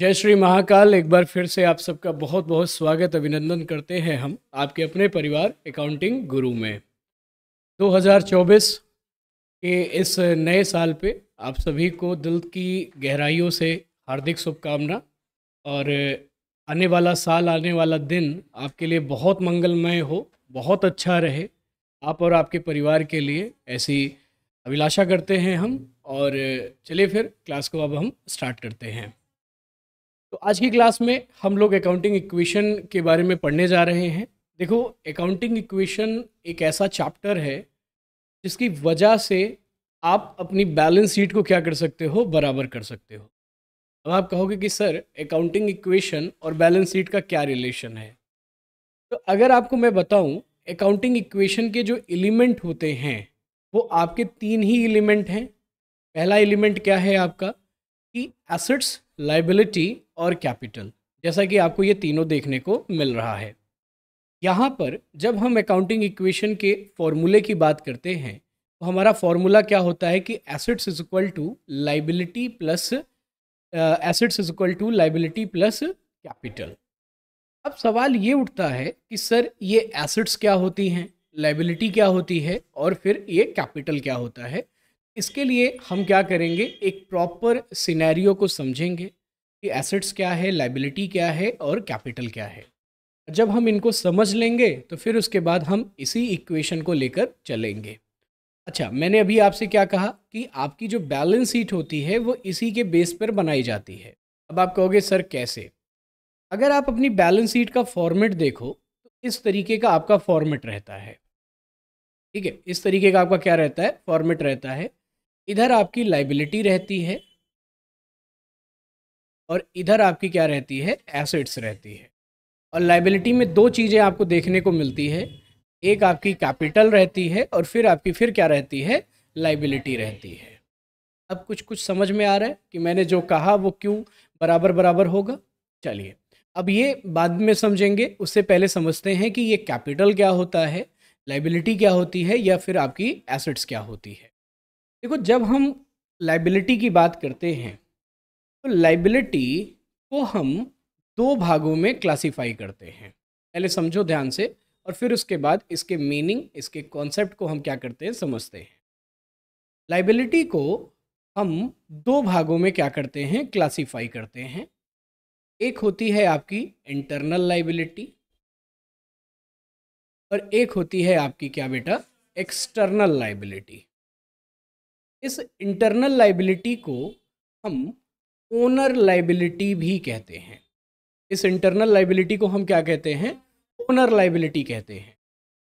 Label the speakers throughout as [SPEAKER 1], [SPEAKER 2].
[SPEAKER 1] जय श्री महाकाल एक बार फिर से आप सबका बहुत बहुत स्वागत अभिनंदन करते हैं हम आपके अपने परिवार अकाउंटिंग गुरु में 2024 के इस नए साल पे आप सभी को दिल की गहराइयों से हार्दिक शुभकामना और आने वाला साल आने वाला दिन आपके लिए बहुत मंगलमय हो बहुत अच्छा रहे आप और आपके परिवार के लिए ऐसी अभिलाषा करते हैं हम और चलिए फिर क्लास को अब हम स्टार्ट करते हैं तो आज की क्लास में हम लोग अकाउंटिंग इक्वेशन के बारे में पढ़ने जा रहे हैं देखो अकाउंटिंग इक्वेशन एक ऐसा चैप्टर है जिसकी वजह से आप अपनी बैलेंस शीट को क्या कर सकते हो बराबर कर सकते हो अब आप कहोगे कि सर अकाउंटिंग इक्वेशन और बैलेंस शीट का क्या रिलेशन है तो अगर आपको मैं बताऊं अकाउंटिंग इक्वेशन के जो एलिमेंट होते हैं वो आपके तीन ही एलिमेंट हैं पहला एलिमेंट क्या है आपका कि एसेट्स लाइबिलिटी और कैपिटल जैसा कि आपको ये तीनों देखने को मिल रहा है यहाँ पर जब हम अकाउंटिंग इक्वेशन के फॉर्मूले की बात करते हैं तो हमारा फॉर्मूला क्या होता है कि assets is equal to liability plus assets is equal to liability plus capital अब सवाल ये उठता है कि सर ये एसेट्स क्या होती हैं लाइबिलिटी क्या होती है और फिर ये कैपिटल क्या होता है इसके लिए हम क्या करेंगे एक प्रॉपर सिनेरियो को समझेंगे कि एसेट्स क्या है लाइबिलिटी क्या है और कैपिटल क्या है जब हम इनको समझ लेंगे तो फिर उसके बाद हम इसी इक्वेशन को लेकर चलेंगे अच्छा मैंने अभी आपसे क्या कहा कि आपकी जो बैलेंस शीट होती है वो इसी के बेस पर बनाई जाती है अब आप कहोगे सर कैसे अगर आप अपनी बैलेंस शीट का फॉर्मेट देखो तो इस तरीके का आपका फॉर्मेट रहता है ठीक है इस तरीके का आपका क्या रहता है फॉर्मेट रहता है इधर आपकी लाइबिलिटी रहती है और इधर आपकी क्या रहती है एसेट्स रहती है और लाइबिलिटी में दो चीज़ें आपको देखने को मिलती है एक आपकी कैपिटल रहती है और फिर आपकी फिर क्या रहती है लाइबिलिटी रहती है अब कुछ कुछ समझ में आ रहा है कि मैंने जो कहा वो क्यों बराबर बराबर होगा चलिए अब ये बाद में समझेंगे उससे पहले समझते हैं कि ये कैपिटल क्या होता है लाइबिलिटी क्या होती है या फिर आपकी एसेट्स क्या होती है देखो जब हम लाइबिलिटी की बात करते हैं तो लाइबिलिटी को हम दो भागों में क्लासीफाई करते हैं पहले समझो ध्यान से और फिर उसके बाद इसके मीनिंग इसके कॉन्सेप्ट को हम क्या करते हैं समझते हैं लाइबिलिटी को हम दो भागों में क्या करते हैं क्लासीफाई करते हैं एक होती है आपकी इंटरनल लाइबिलिटी और एक होती है आपकी क्या बेटा एक्सटर्नल लाइबिलिटी इस इंटरनल लाइबिलिटी को हम ओनर लाइबिलिटी भी कहते हैं इस इंटरनल लाइबिलिटी को हम क्या कहते हैं ओनर लाइबिलिटी कहते हैं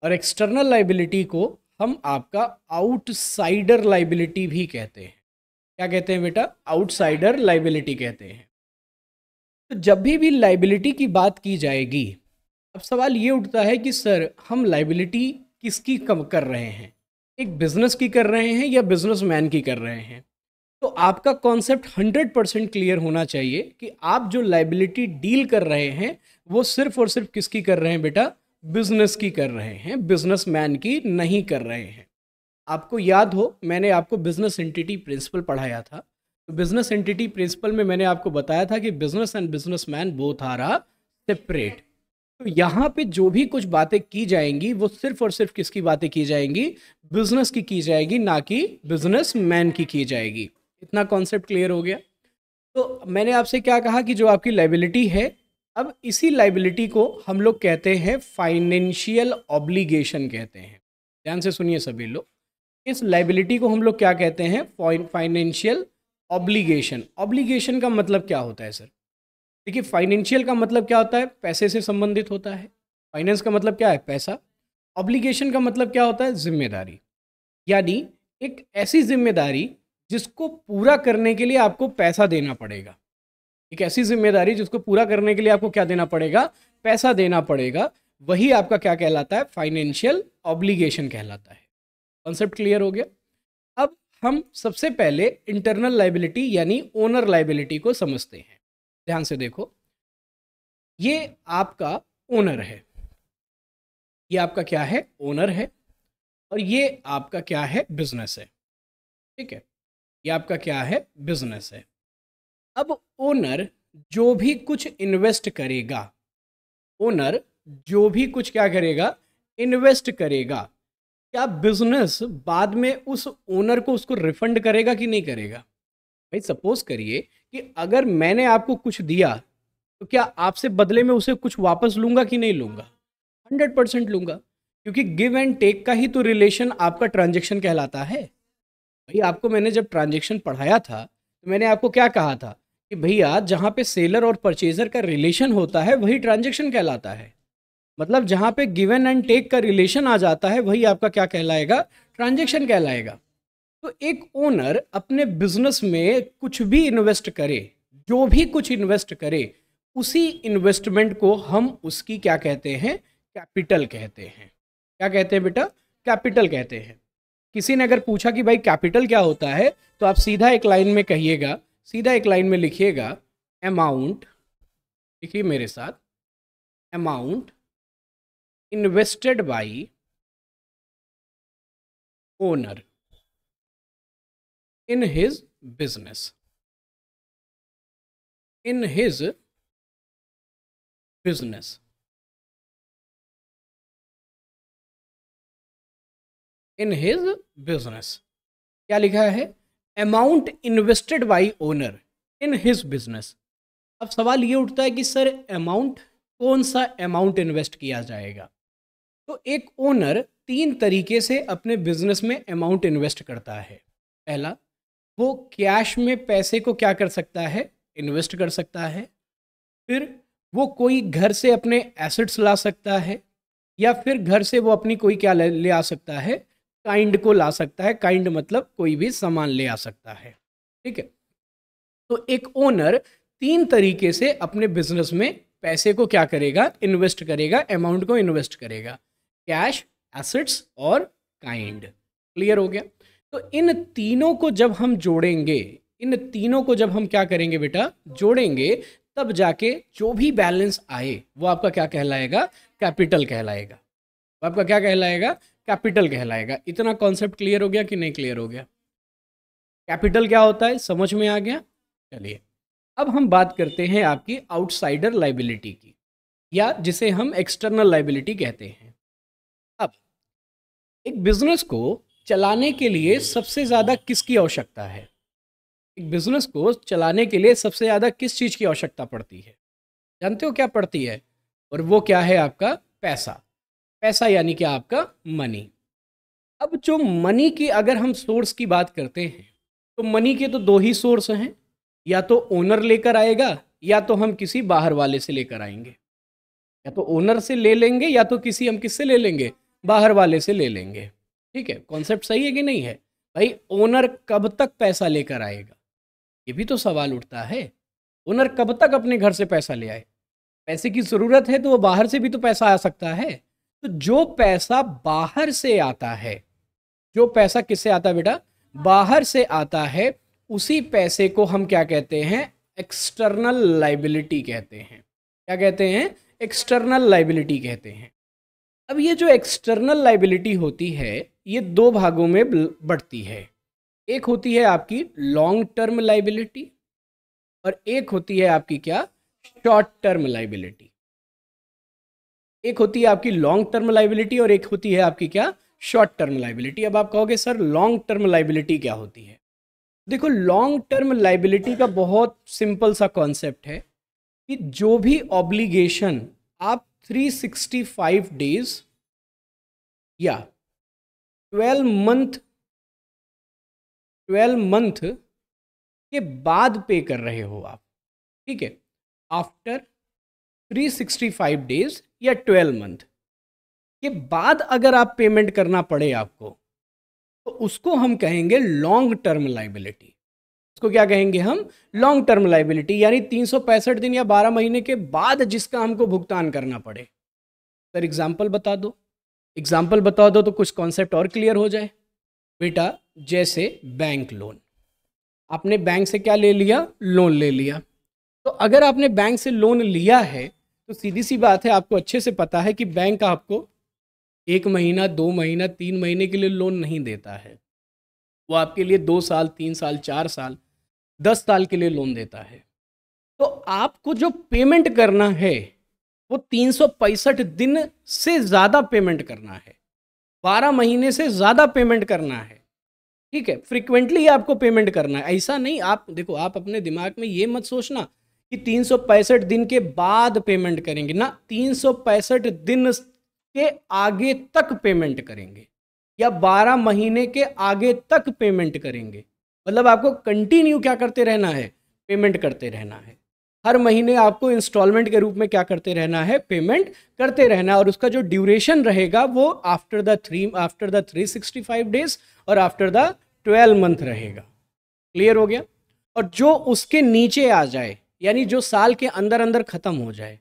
[SPEAKER 1] और एक्सटर्नल लाइबिलिटी को हम आपका आउटसाइडर लाइबिलिटी भी कहते हैं क्या कहते हैं बेटा आउटसाइडर लाइबिलिटी कहते हैं तो जब भी भी लाइबिलिटी की बात की जाएगी अब सवाल ये उठता है कि सर हम लाइबिलिटी किसकी कम कर रहे हैं एक बिजनेस की कर रहे हैं या बिजनेसमैन की कर रहे हैं तो आपका कॉन्सेप्ट 100 परसेंट क्लियर होना चाहिए कि आप जो लाइबिलिटी डील कर रहे हैं वो सिर्फ और सिर्फ किसकी कर रहे हैं बेटा बिजनेस की कर रहे हैं बिजनेस की नहीं कर रहे हैं आपको याद हो मैंने आपको बिजनेस एंटिटी प्रिंसिपल पढ़ाया था तो बिजनेस एंटिटी प्रिंसिपल में मैंने आपको बताया था कि business and man both are uh separate तो यहाँ पे जो भी कुछ बातें की जाएंगी वो सिर्फ और सिर्फ किसकी बातें की जाएंगी बिजनेस की की जाएगी ना कि बिजनेस मैन की की जाएगी इतना कॉन्सेप्ट क्लियर हो गया तो मैंने आपसे क्या कहा कि जो आपकी लाइबिलिटी है अब इसी लाइबिलिटी को हम लोग कहते हैं फाइनेंशियल ऑब्लिगेशन कहते हैं ध्यान से सुनिए सभी लोग इस लाइबिलिटी को हम लोग क्या कहते हैं फाइनेंशियल ऑब्लिगेशन ऑब्लिगेशन का मतलब क्या होता है सर देखिए फाइनेंशियल का मतलब क्या होता है पैसे से संबंधित होता है फाइनेंस का मतलब क्या है पैसा ऑब्लिगेशन का मतलब क्या होता है जिम्मेदारी यानी एक ऐसी जिम्मेदारी जिसको पूरा करने के लिए आपको पैसा देना पड़ेगा एक ऐसी जिम्मेदारी जिसको पूरा करने के लिए आपको क्या देना पड़ेगा पैसा देना पड़ेगा वही आपका क्या कहलाता है फाइनेंशियल ऑब्लिगेशन कहलाता है कॉन्सेप्ट क्लियर हो गया अब हम सबसे पहले इंटरनल लाइबिलिटी यानी ओनर लाइबिलिटी को समझते हैं ध्यान से देखो ये आपका ओनर है ये आपका क्या है ओनर है और ये आपका क्या है बिजनेस है ठीक है ये आपका क्या है बिजनेस है अब ओनर जो भी कुछ इन्वेस्ट करेगा ओनर जो भी कुछ क्या करेगा इन्वेस्ट करेगा क्या बिजनेस बाद में उस ओनर को उसको रिफंड करेगा कि नहीं करेगा भाई सपोज करिए कि अगर मैंने आपको कुछ दिया तो क्या आपसे बदले में उसे कुछ वापस लूंगा कि नहीं लूंगा हंड्रेड परसेंट लूंगा क्योंकि गिव एंड टेक का ही तो रिलेशन आपका ट्रांजेक्शन कहलाता है भाई आपको मैंने जब ट्रांजेक्शन पढ़ाया था तो मैंने आपको क्या कहा था कि भैया जहाँ पे सेलर और परचेजर का रिलेशन होता है वही ट्रांजेक्शन कहलाता है मतलब जहाँ पे गिवन एंड टेक का रिलेशन आ जाता है वही आपका क्या कहलाएगा ट्रांजेक्शन कहलाएगा तो एक ओनर अपने बिजनेस में कुछ भी इन्वेस्ट करे जो भी कुछ इन्वेस्ट करे उसी इन्वेस्टमेंट को हम उसकी क्या कहते हैं कैपिटल कहते हैं क्या कहते हैं बेटा कैपिटल कहते हैं किसी ने अगर पूछा कि भाई कैपिटल क्या होता है तो आप सीधा एक लाइन में कहिएगा सीधा एक लाइन में लिखिएगा अमाउंट लिखिए मेरे साथ
[SPEAKER 2] amount invested by owner in his business in his business in his business क्या लिखा है amount
[SPEAKER 1] invested by owner in his business अब सवाल ये उठता है कि सर अमाउंट कौन सा अमाउंट इन्वेस्ट किया जाएगा तो एक ओनर तीन तरीके से अपने बिजनेस में अमाउंट इन्वेस्ट करता है पहला वो कैश में पैसे को क्या कर सकता है इन्वेस्ट कर सकता है फिर वो कोई घर से अपने एसेट्स ला सकता है या फिर घर से वो अपनी कोई क्या ले, ले आ सकता है काइंड को ला सकता है काइंड मतलब कोई भी सामान ले आ सकता है ठीक है तो एक ओनर तीन तरीके से अपने बिजनेस में पैसे को क्या करेगा इन्वेस्ट करेगा अमाउंट को इन्वेस्ट करेगा कैश एसेट्स और काइंड क्लियर हो गया तो इन तीनों को जब हम जोड़ेंगे इन तीनों को जब हम क्या करेंगे बेटा जोड़ेंगे तब जाके जो भी बैलेंस आए वो आपका क्या कहलाएगा कैपिटल कहलाएगा आपका क्या कहलाएगा कैपिटल कहलाएगा इतना कॉन्सेप्ट क्लियर हो गया कि नहीं क्लियर हो गया कैपिटल क्या होता है समझ में आ गया चलिए अब हम बात करते हैं आपकी आउटसाइडर लाइबिलिटी की या जिसे हम एक्सटर्नल लाइबिलिटी कहते हैं अब एक बिजनेस को चलाने के लिए सबसे ज़्यादा किसकी आवश्यकता है एक बिजनेस को चलाने के लिए सबसे ज़्यादा किस चीज़ की आवश्यकता पड़ती है जानते हो क्या पड़ती है और वो क्या है आपका पैसा पैसा यानी कि आपका मनी अब जो मनी की अगर हम सोर्स की बात करते हैं तो मनी के तो दो ही सोर्स हैं या तो ओनर लेकर आएगा या तो हम किसी बाहर वाले से लेकर आएंगे या तो ओनर से ले लेंगे या तो किसी हम किससे ले लेंगे बाहर वाले से ले लेंगे ठीक है कॉन्सेप्ट सही है कि नहीं है भाई ओनर कब तक पैसा लेकर आएगा ये भी तो सवाल उठता है ओनर कब तक अपने घर से पैसा ले आए पैसे की ज़रूरत है तो वो बाहर से भी तो पैसा आ सकता है तो जो पैसा बाहर से आता है जो पैसा किससे आता है बेटा बाहर से आता है उसी पैसे को हम क्या कहते हैं एक्सटर्नल लाइबिलिटी कहते हैं क्या कहते हैं एक्सटर्नल लाइबिलिटी कहते हैं अब ये जो एक्सटर्नल लाइबिलिटी होती है ये दो भागों में बढ़ती है एक होती है आपकी लॉन्ग टर्म लाइबिलिटी और एक होती है आपकी क्या शॉर्ट टर्म लाइबिलिटी एक होती है आपकी लॉन्ग टर्म लाइबिलिटी और एक होती है आपकी क्या शॉर्ट टर्म लाइबिलिटी अब आप कहोगे सर लॉन्ग टर्म लाइबिलिटी क्या होती है देखो लॉन्ग टर्म लाइबिलिटी का बहुत सिंपल सा कॉन्सेप्ट है कि जो भी ऑब्लिगेशन आप 365 डेज या
[SPEAKER 2] 12 मंथ 12 मंथ के बाद पे कर रहे हो आप ठीक है आफ्टर
[SPEAKER 1] 365 डेज या ट्वेल्व मंथ के बाद अगर आप पेमेंट करना पड़े आपको तो उसको हम कहेंगे लॉन्ग टर्म लाइबिलिटी उसको क्या कहेंगे हम लॉन्ग टर्म लाइबिलिटी यानी तीन दिन या बारह महीने के बाद जिसका हमको भुगतान करना पड़े सर एग्जाम्पल बता दो एग्जाम्पल बता दो तो कुछ कॉन्सेप्ट और क्लियर हो जाए बेटा जैसे बैंक लोन आपने बैंक से क्या ले लिया लोन ले लिया तो अगर आपने बैंक से लोन लिया है तो सीधी सी बात है आपको अच्छे से पता है कि बैंक आपको एक महीना दो महीना तीन महीने के लिए लोन नहीं देता है वो आपके लिए दो साल तीन साल चार साल दस साल के लिए लोन देता है तो आपको जो पेमेंट करना है वो तीन सौ पैंसठ दिन से ज़्यादा पेमेंट करना है बारह महीने से ज़्यादा पेमेंट करना है ठीक है फ्रिक्वेंटली आपको पेमेंट करना है ऐसा नहीं आप देखो आप अपने दिमाग में ये मत सोचना कि तीन दिन के बाद पेमेंट करेंगे ना तीन दिन के आगे तक पेमेंट करेंगे या 12 महीने के आगे तक पेमेंट करेंगे मतलब आपको कंटिन्यू क्या करते रहना है पेमेंट करते रहना है हर महीने आपको इंस्टॉलमेंट के रूप में क्या करते रहना है पेमेंट करते रहना है और उसका जो ड्यूरेशन रहेगा वो after the three after the three sixty five days और आफ्टर द ट्वेल्व मंथ रहेगा क्लियर हो गया और जो उसके नीचे आ जाए यानी जो साल के अंदर अंदर ख़त्म हो जाए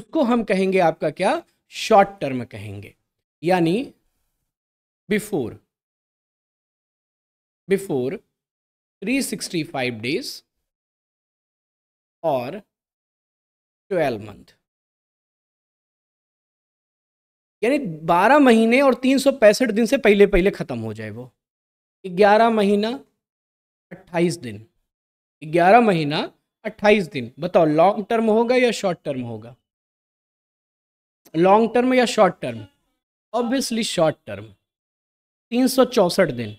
[SPEAKER 1] उसको हम कहेंगे आपका क्या शॉर्ट टर्म कहेंगे यानी
[SPEAKER 2] बिफोर बिफोर 365 डेज और 12 मंथ यानी 12 महीने और तीन दिन
[SPEAKER 1] से पहले पहले ख़त्म हो जाए वो 11 महीना 28 दिन 11 महीना अट्ठाईस दिन बताओ लॉन्ग टर्म होगा या शॉर्ट टर्म होगा लॉन्ग टर्म या short term obviously short term तीन सौ दिन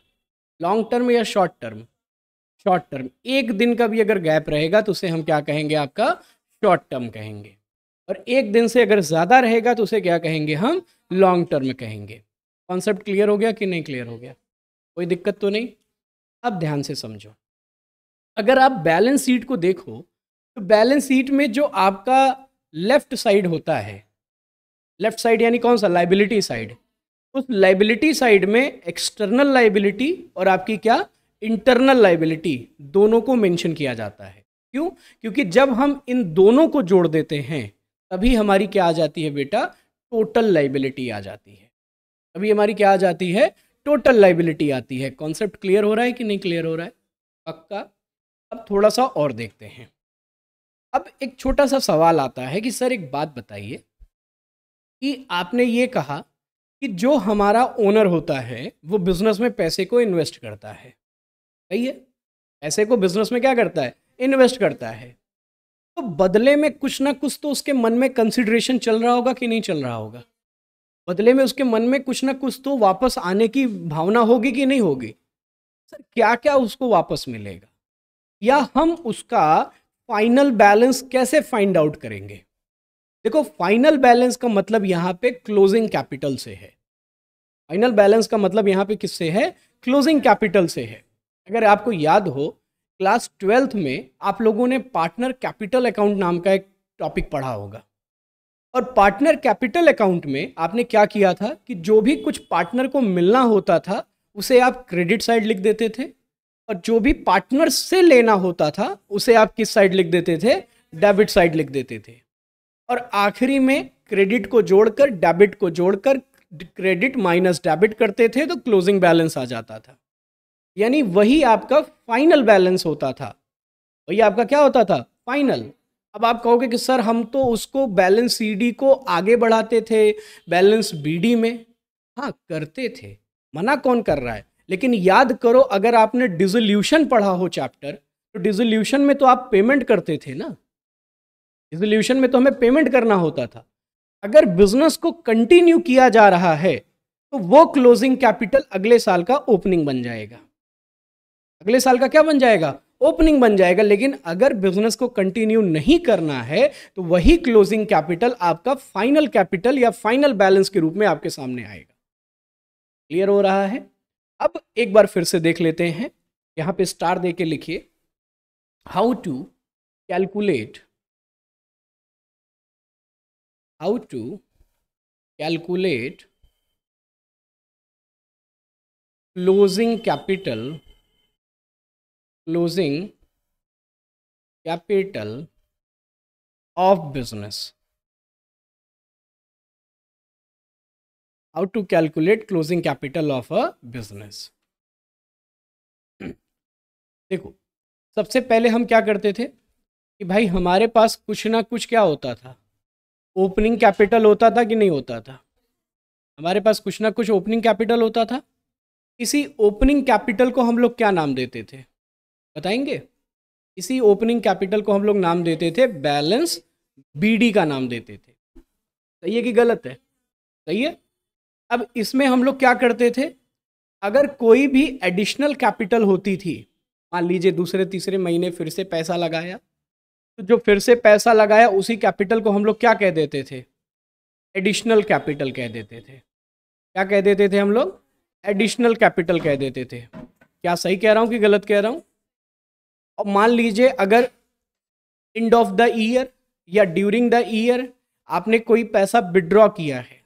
[SPEAKER 1] लॉन्ग टर्म या शॉर्ट टर्म शॉर्ट टर्म एक दिन का भी अगर गैप रहेगा तो उसे हम क्या कहेंगे आपका शॉर्ट टर्म कहेंगे और एक दिन से अगर ज़्यादा रहेगा तो उसे क्या कहेंगे हम लॉन्ग टर्म कहेंगे कॉन्सेप्ट क्लियर हो गया कि नहीं क्लियर हो गया कोई दिक्कत तो नहीं अब ध्यान से समझो अगर आप बैलेंस शीट को देखो तो बैलेंस शीट में जो आपका लेफ्ट साइड होता है लेफ्ट साइड यानी कौन सा लाइबिलिटी साइड उस लाइबिलिटी साइड में एक्सटर्नल लाइबिलिटी और आपकी क्या इंटरनल लाइबिलिटी दोनों को मेंशन किया जाता है क्यों क्योंकि जब हम इन दोनों को जोड़ देते हैं तभी हमारी क्या आ जाती है बेटा टोटल लाइबिलिटी आ जाती है अभी हमारी क्या आ जाती है टोटल लाइबिलिटी आती है कॉन्सेप्ट क्लियर हो रहा है कि नहीं क्लियर हो रहा है पक्का अब थोड़ा सा और देखते हैं अब एक छोटा सा सवाल आता है कि सर एक बात बताइए कि आपने ये कहा कि जो हमारा ओनर होता है वो बिजनेस में पैसे को इन्वेस्ट करता है सही है पैसे को बिजनेस में क्या करता है इन्वेस्ट करता है तो बदले में कुछ ना कुछ तो उसके मन में कंसिडरेशन चल रहा होगा कि नहीं चल रहा होगा बदले में उसके मन में कुछ ना कुछ तो वापस आने की भावना होगी कि नहीं होगी सर क्या क्या उसको वापस मिलेगा या हम उसका फाइनल बैलेंस कैसे फाइंड आउट करेंगे देखो फाइनल बैलेंस का मतलब यहाँ पे क्लोजिंग कैपिटल से है फाइनल बैलेंस का मतलब यहाँ पे किससे है क्लोजिंग कैपिटल से है अगर आपको याद हो क्लास ट्वेल्थ में आप लोगों ने पार्टनर कैपिटल अकाउंट नाम का एक टॉपिक पढ़ा होगा और पार्टनर कैपिटल अकाउंट में आपने क्या किया था कि जो भी कुछ पार्टनर को मिलना होता था उसे आप क्रेडिट साइड लिख देते थे और जो भी पार्टनर से लेना होता था उसे आप किस साइड लिख देते थे डेबिट साइड लिख देते थे और आखिरी में क्रेडिट को जोड़कर डेबिट को जोड़कर क्रेडिट माइनस डेबिट करते थे तो क्लोजिंग बैलेंस आ जाता था यानी वही आपका फाइनल बैलेंस होता था वही आपका क्या होता था फाइनल अब आप कहोगे कि सर हम तो उसको बैलेंस सीडी को आगे बढ़ाते थे बैलेंस बीडी में हाँ करते थे मना कौन कर रहा है लेकिन याद करो अगर आपने डिजोल्यूशन पढ़ा हो चैप्टर तो डिजोल्यूशन में तो आप पेमेंट करते थे ना डिजोल्यूशन में तो हमें पेमेंट करना होता था अगर बिजनेस को कंटिन्यू किया जा रहा है तो वो क्लोजिंग कैपिटल अगले साल का ओपनिंग बन जाएगा अगले साल का क्या बन जाएगा ओपनिंग बन जाएगा लेकिन अगर बिजनेस को कंटिन्यू नहीं करना है तो वही क्लोजिंग कैपिटल आपका फाइनल कैपिटल या फाइनल बैलेंस के रूप में आपके सामने आएगा क्लियर हो रहा है अब एक बार फिर से देख लेते हैं यहां पे स्टार दे के लिखिए
[SPEAKER 2] how to calculate how to calculate closing capital closing capital of business how to calculate closing capital of a business देखो सबसे
[SPEAKER 1] पहले हम क्या करते थे कि भाई हमारे पास कुछ ना कुछ क्या होता था ओपनिंग कैपिटल होता था कि नहीं होता था हमारे पास कुछ ना कुछ ओपनिंग कैपिटल होता था इसी ओपनिंग कैपिटल को हम लोग क्या नाम देते थे बताएंगे इसी ओपनिंग कैपिटल को हम लोग नाम देते थे बैलेंस बीडी का नाम देते थे सही है कि गलत है सही है अब इसमें हम लोग क्या करते थे अगर कोई भी एडिशनल कैपिटल होती थी मान लीजिए दूसरे तीसरे महीने फिर से पैसा लगाया तो जो फिर से पैसा लगाया उसी कैपिटल को हम लोग क्या कह देते थे एडिशनल कैपिटल कह देते थे क्या कह देते थे हम लोग एडिशनल कैपिटल कह देते थे क्या सही कह रहा हूँ कि गलत कह रहा हूँ और मान लीजिए अगर एंड ऑफ द ईयर या ड्यूरिंग द ईयर आपने कोई पैसा विड्रॉ किया है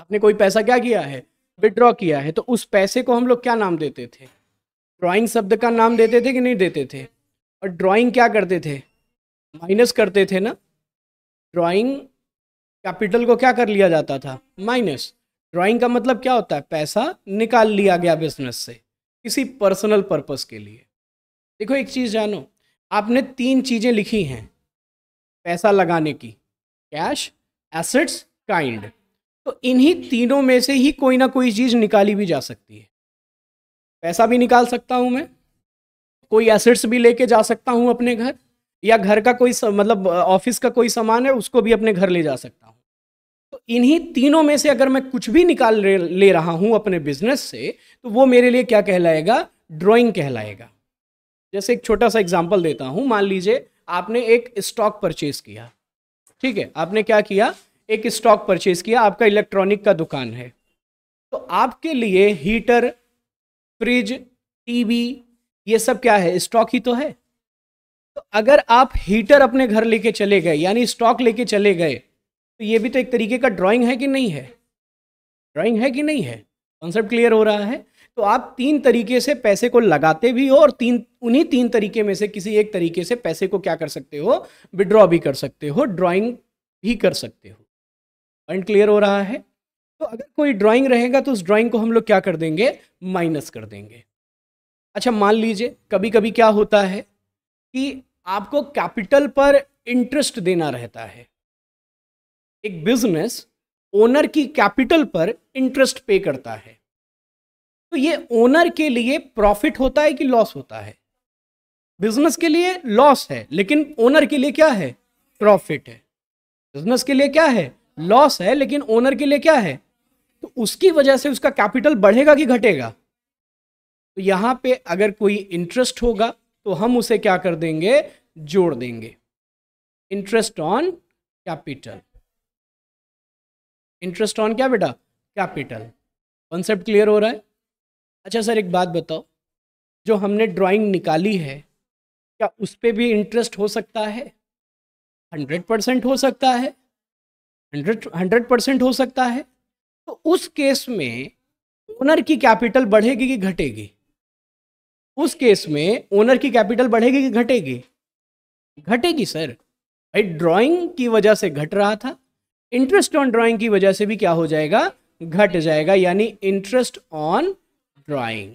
[SPEAKER 1] आपने कोई पैसा क्या किया है विड्रॉ किया है तो उस पैसे को हम लोग क्या नाम देते थे ड्रॉइंग शब्द का नाम देते थे कि नहीं देते थे और ड्रॉइंग क्या करते थे माइनस करते थे ना ड्रॉइंग कैपिटल को क्या कर लिया जाता था माइनस ड्रॉइंग का मतलब क्या होता है पैसा निकाल लिया गया बिजनेस से किसी पर्सनल पर्पस के लिए देखो एक चीज़ जानो आपने तीन चीज़ें लिखी हैं पैसा लगाने की कैश एसेट्स काइंड तो इन्हीं तीनों में से ही कोई ना कोई चीज़ निकाली भी जा सकती है पैसा भी निकाल सकता हूं मैं कोई एसेट्स भी लेके जा सकता हूं अपने घर या घर का कोई मतलब ऑफिस का कोई सामान है उसको भी अपने घर ले जा सकता हूं तो इन्हीं तीनों में से अगर मैं कुछ भी निकाल ले रहा हूं अपने बिजनेस से तो वो मेरे लिए क्या कहलाएगा ड्रॉइंग कहलाएगा जैसे एक छोटा सा एग्जाम्पल देता हूँ मान लीजिए आपने एक स्टॉक परचेज किया ठीक है आपने क्या किया एक स्टॉक परचेज किया आपका इलेक्ट्रॉनिक का दुकान है तो आपके लिए हीटर फ्रिज टीवी ये सब क्या है स्टॉक ही तो है तो अगर आप हीटर अपने घर लेके चले गए यानी स्टॉक लेके चले गए तो ये भी तो एक तरीके का ड्राइंग है कि नहीं है ड्राइंग है कि नहीं है कॉन्सेप्ट क्लियर हो रहा है तो आप तीन तरीके से पैसे को लगाते भी हो और तीन उन्हीं तीन तरीके में से किसी एक तरीके से पैसे को क्या कर सकते हो विड्रॉ भी कर सकते हो ड्राइंग भी कर सकते हो पॉइंट क्लियर हो रहा है तो अगर कोई ड्राइंग रहेगा तो उस ड्राइंग को हम लोग क्या कर देंगे माइनस कर देंगे अच्छा मान लीजिए कभी कभी क्या होता है कि आपको कैपिटल पर इंटरेस्ट देना रहता है एक बिजनेस ओनर की कैपिटल पर इंटरेस्ट पे करता है तो ये ओनर के लिए प्रॉफिट होता है कि लॉस होता है बिजनेस के लिए लॉस है लेकिन ओनर के लिए क्या है प्रॉफिट है बिजनेस के लिए क्या है लॉस है लेकिन ओनर के लिए क्या है तो उसकी वजह से उसका कैपिटल बढ़ेगा कि घटेगा तो यहां पे अगर कोई इंटरेस्ट होगा तो हम उसे क्या कर देंगे जोड़ देंगे interest on capital interest on क्या बेटा कैपिटल कॉन्सेप्ट क्लियर हो रहा है अच्छा सर एक बात बताओ जो हमने ड्राइंग निकाली है क्या उस पर भी इंटरेस्ट हो सकता है हंड्रेड परसेंट हो सकता है हंड्रेड हंड्रेड परसेंट हो सकता है तो उस केस में ओनर की कैपिटल बढ़ेगी कि घटेगी उस केस में ओनर की कैपिटल बढ़ेगी कि घटेगी घटेगी सर भाई ड्राइंग की वजह से घट रहा था इंटरेस्ट ऑन ड्राइंग की वजह से भी क्या हो जाएगा घट जाएगा यानी इंटरेस्ट
[SPEAKER 2] ऑन ड्राइंग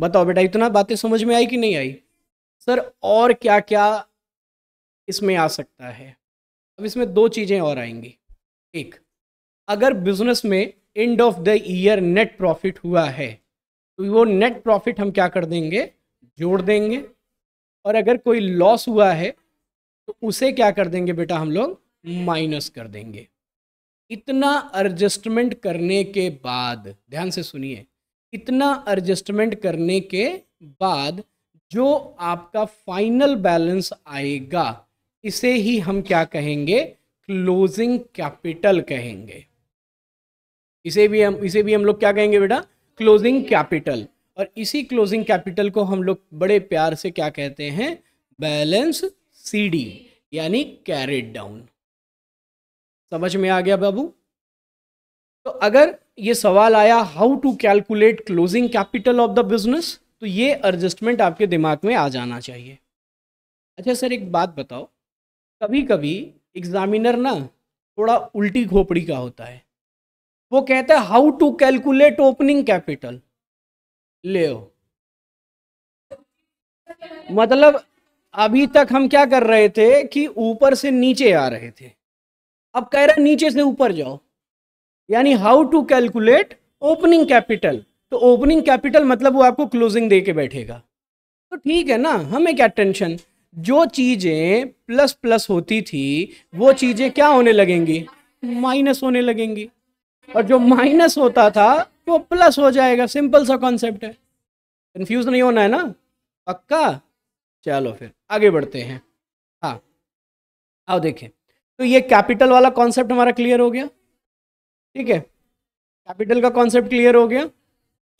[SPEAKER 2] बताओ बेटा इतना बातें समझ में आई कि नहीं आई सर और क्या क्या इसमें
[SPEAKER 1] आ सकता है अब इसमें दो चीज़ें और आएंगी एक अगर बिजनेस में end of the year net profit हुआ है तो वो नेट प्रॉफिट हम क्या कर देंगे जोड़ देंगे और अगर कोई लॉस हुआ है तो उसे क्या कर देंगे बेटा हम लोग माइनस कर देंगे इतना एडजस्टमेंट करने के बाद ध्यान से सुनिए इतना एडजस्टमेंट करने के बाद जो आपका फाइनल बैलेंस आएगा इसे ही हम क्या कहेंगे क्लोजिंग कैपिटल कहेंगे इसे भी हम इसे भी हम लोग क्या कहेंगे बेटा क्लोजिंग कैपिटल और इसी क्लोजिंग कैपिटल को हम लोग बड़े प्यार से क्या कहते हैं balance C D carried down समझ में आ गया बाबू तो अगर ये सवाल आया how to calculate closing capital of the business तो ये एडजस्टमेंट आपके दिमाग में आ जाना चाहिए अच्छा सर एक बात बताओ कभी कभी एग्जामिनर ना थोड़ा उल्टी खोपड़ी का होता है वो कहता है how to calculate opening capital ले मतलब अभी तक हम क्या कर रहे थे कि ऊपर से नीचे आ रहे थे अब कह रहे नीचे से ऊपर जाओ यानी how to calculate opening capital तो ओपनिंग कैपिटल मतलब वो आपको क्लोजिंग दे के बैठेगा तो ठीक है ना हमें क्या टेंशन जो चीज़ें प्लस प्लस होती थी वो चीज़ें क्या होने लगेंगी माइनस होने लगेंगी और जो माइनस होता था वो प्लस हो जाएगा सिंपल सा कॉन्सेप्ट है कंफ्यूज नहीं होना है ना पक्का चलो फिर आगे बढ़ते हैं हाँ आओ देखें तो ये कैपिटल वाला कॉन्सेप्ट हमारा क्लियर हो गया ठीक है
[SPEAKER 2] कैपिटल का कॉन्सेप्ट क्लियर हो गया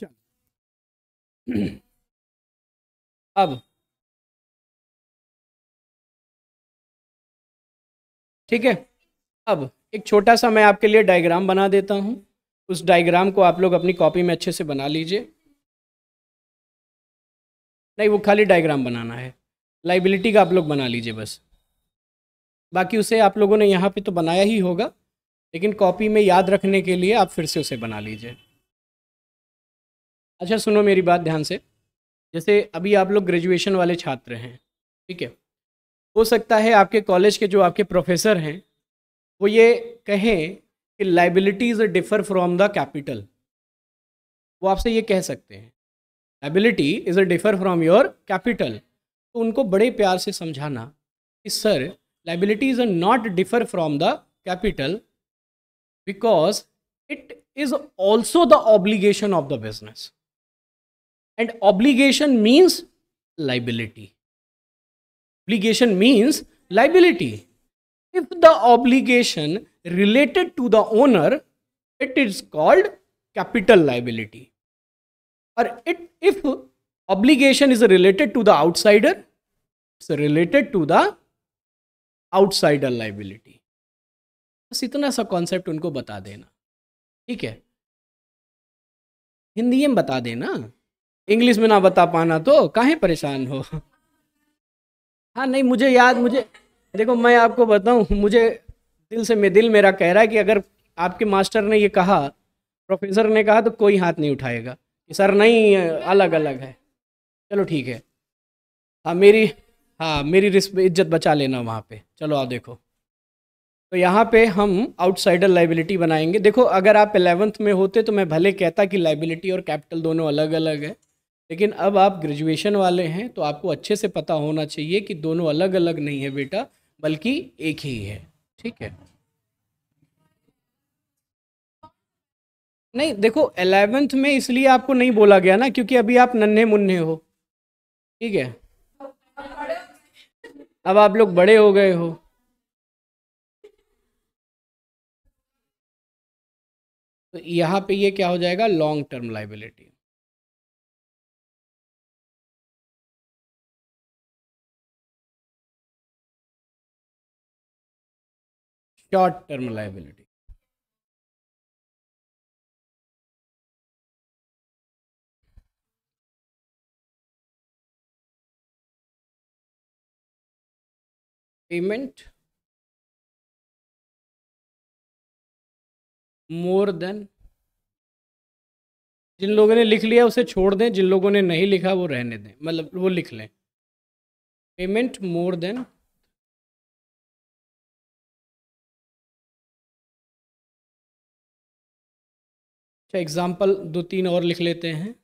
[SPEAKER 2] चलो अब ठीक है अब एक छोटा सा मैं आपके लिए डायग्राम बना देता
[SPEAKER 1] हूँ उस डायग्राम को आप लोग अपनी कॉपी में अच्छे से बना लीजिए नहीं वो खाली डायग्राम बनाना है लाइबिलिटी का आप लोग बना लीजिए बस बाकी उसे आप लोगों ने यहाँ पे तो बनाया ही होगा लेकिन कॉपी में याद रखने के लिए आप फिर से उसे बना लीजिए अच्छा सुनो मेरी बात ध्यान से जैसे अभी आप लोग ग्रेजुएशन वाले छात्र हैं ठीक है हो सकता है आपके कॉलेज के जो आपके प्रोफेसर हैं वो ये कहें कि liabilities differ from the capital वो आपसे ये कह सकते हैं liability is a differ from your capital तो उनको बड़े प्यार से समझाना कि sir liability is not differ from the capital because it is also the obligation of the business and obligation means liability obligation means liability. If the obligation related to the owner, it is called capital liability. Or it, if obligation is related to the outsider, it's related to the outsider liability. बस इतना सा concept उनको बता देना ठीक है हिंदी में बता देना इंग्लिश में ना बता पाना तो काहे परेशान हो हाँ नहीं मुझे याद मुझे देखो मैं आपको बताऊँ मुझे दिल से मे दिल मेरा कह रहा है कि अगर आपके मास्टर ने ये कहा प्रोफेसर ने कहा तो कोई हाथ नहीं उठाएगा कि सर नहीं अलग अलग है चलो ठीक है हाँ मेरी हाँ मेरी इज्जत बचा लेना वहाँ पे चलो आप देखो तो यहाँ पे हम आउटसाइडर लाइबिलिटी बनाएंगे देखो अगर आप एलेवंथ में होते तो मैं भले कहता कि लाइबिलिटी और कैपिटल दोनों अलग अलग है लेकिन अब आप ग्रेजुएशन वाले हैं तो आपको अच्छे से पता होना चाहिए कि दोनों अलग अलग नहीं है बेटा बल्कि एक ही है ठीक है नहीं देखो एलेवेंथ में इसलिए आपको नहीं बोला गया ना क्योंकि अभी आप नन्हे मुन्ने हो
[SPEAKER 2] ठीक है अब आप लोग बड़े हो गए हो तो यहाँ पे ये क्या हो जाएगा long term liability short term liability payment more than जिन लोगों ने लिख लिया उसे छोड़ दें जिन लोगों ने नहीं लिखा वो रहने दें मतलब वो लिख लें पेमेंट मोर देन इसका एग्ज़ाम्पल दो तीन और लिख लेते हैं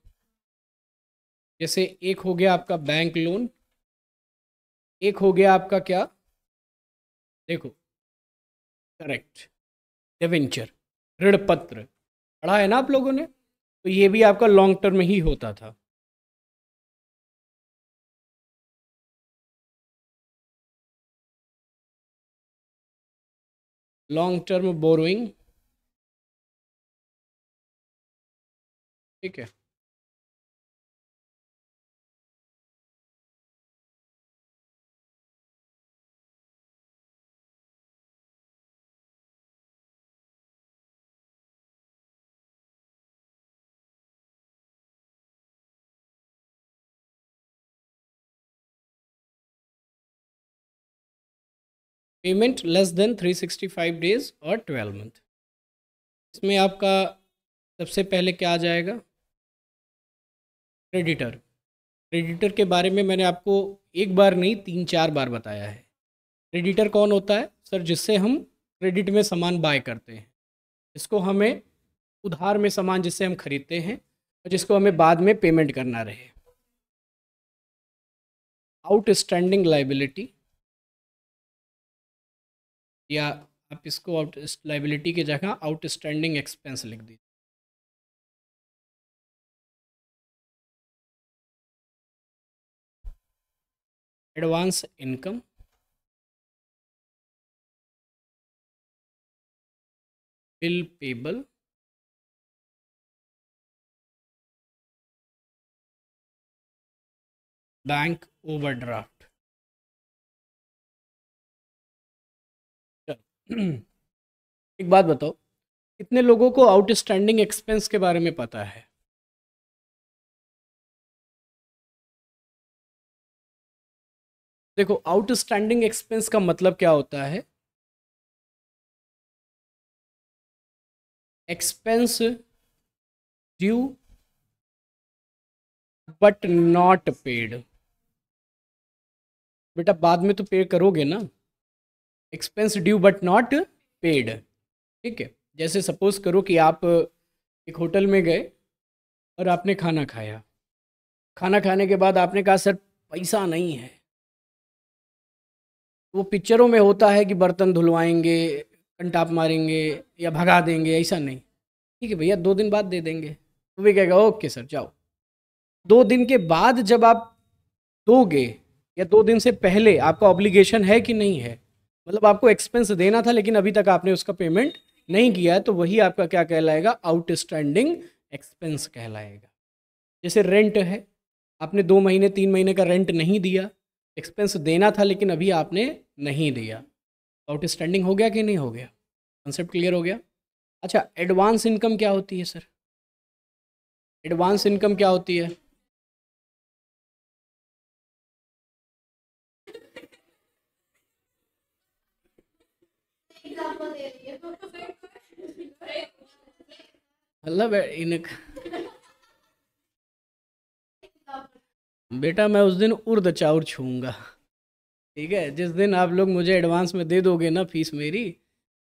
[SPEAKER 2] जैसे एक हो गया आपका बैंक लोन एक हो गया आपका क्या देखो करेक्ट डिवेंचर ऋण पत्र पढ़ा है ना आप लोगों ने तो ये भी आपका लॉन्ग टर्म ही होता था लॉन्ग टर्म बोरोइंग ठीक है पेमेंट लेस देन 365 डेज और 12 मंथ इसमें आपका
[SPEAKER 1] सबसे पहले क्या आ जाएगा क्रेडिटर क्रेडिटर के बारे में मैंने आपको एक बार नहीं तीन चार बार बताया है क्रेडिटर कौन होता है सर जिससे हम क्रेडिट में सामान बाय करते हैं इसको हमें उधार में सामान जिससे हम खरीदते हैं और जिसको हमें बाद में पेमेंट करना रहे
[SPEAKER 2] आउटस्टैंडिंग लाइबिलिटी या आप इसको आउट लाइबिलिटी की जगह आउटस्टैंडिंग एक्सपेंस लिख दीजिए advance income bill payable bank overdraft एक बात बताओ कितने लोगों को आउटस्टैंडिंग एक्सपेंस के बारे में पता है देखो आउटस्टैंडिंग एक्सपेंस का मतलब क्या होता है expense due but not paid बेटा बाद में तो पे करोगे ना
[SPEAKER 1] expense due but not paid ठीक है जैसे सपोज करो कि आप एक होटल में गए और आपने खाना खाया खाना खाने के बाद आपने कहा सर पैसा नहीं है वो पिक्चरों में होता है कि बर्तन धुलवाएंगे कंटाप मारेंगे या भगा देंगे ऐसा नहीं ठीक है भैया दो दिन बाद दे देंगे वो भी कहेगा ओके सर जाओ दो दिन के बाद जब आप दोगे या दो दिन से पहले आपका ऑब्लिगेशन है कि नहीं है मतलब आपको एक्सपेंस देना था लेकिन अभी तक आपने उसका पेमेंट नहीं किया है तो वही आपका क्या कहलाएगा आउटस्टैंडिंग एक्सपेंस कहलाएगा जैसे रेंट है आपने दो महीने तीन महीने का रेंट नहीं दिया एक्सपेंस देना था लेकिन अभी आपने नहीं दिया आउटस्टैंडिंग हो गया कि नहीं हो गया कंसेप्ट क्लियर हो गया अच्छा एडवांस इनकम
[SPEAKER 2] क्या होती है सर एडवांस इनकम क्या होती है
[SPEAKER 1] मतलब इनका बेटा मैं उस दिन उर्द चाउर छूँगा ठीक है जिस दिन आप लोग मुझे एडवांस में दे दोगे ना फीस मेरी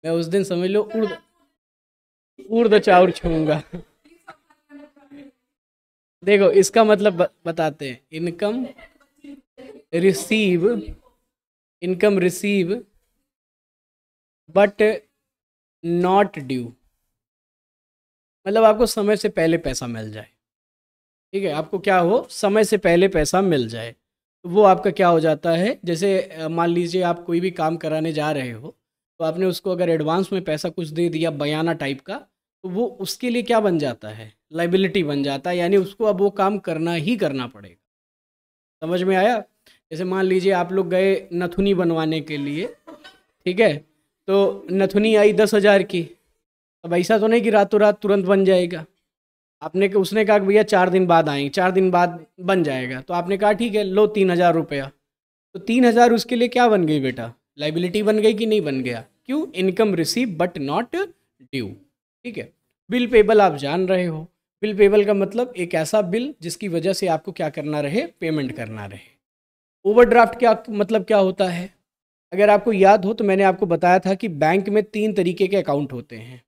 [SPEAKER 1] मैं उस दिन समझ लो उर्द उर्द चाउर छूँगा देखो इसका मतलब बताते हैं income receive income receive but not due मतलब आपको समय से पहले पैसा मिल जाए ठीक है आपको क्या हो समय से पहले पैसा मिल जाए तो वो आपका क्या हो जाता है जैसे मान लीजिए आप कोई भी काम कराने जा रहे हो तो आपने उसको अगर एडवांस में पैसा कुछ दे दिया बयाना टाइप का तो वो उसके लिए क्या बन जाता है लाइबिलिटी बन जाता है यानी उसको अब वो काम करना ही करना पड़ेगा समझ में आया जैसे मान लीजिए आप लोग गए नथुनी बनवाने के लिए ठीक है तो नथुनी आई दस हज़ार की अब तो ऐसा तो नहीं कि रातों रात तुरंत बन जाएगा आपने उसने कहा कि भैया चार दिन बाद आएंगे चार दिन बाद बन जाएगा तो आपने कहा ठीक है लो तीन हज़ार रुपया तो तीन हज़ार उसके लिए क्या बन गई बेटा लाइबिलिटी बन गई कि नहीं बन गया क्यों income receive but not due ठीक है बिल पेबल आप जान रहे हो बिल पेबल का मतलब एक ऐसा बिल जिसकी वजह से आपको क्या करना रहे पेमेंट करना रहे ओवरड्राफ्ट क्या मतलब क्या होता है अगर आपको याद हो तो मैंने आपको बताया था कि बैंक में तीन तरीके के अकाउंट होते हैं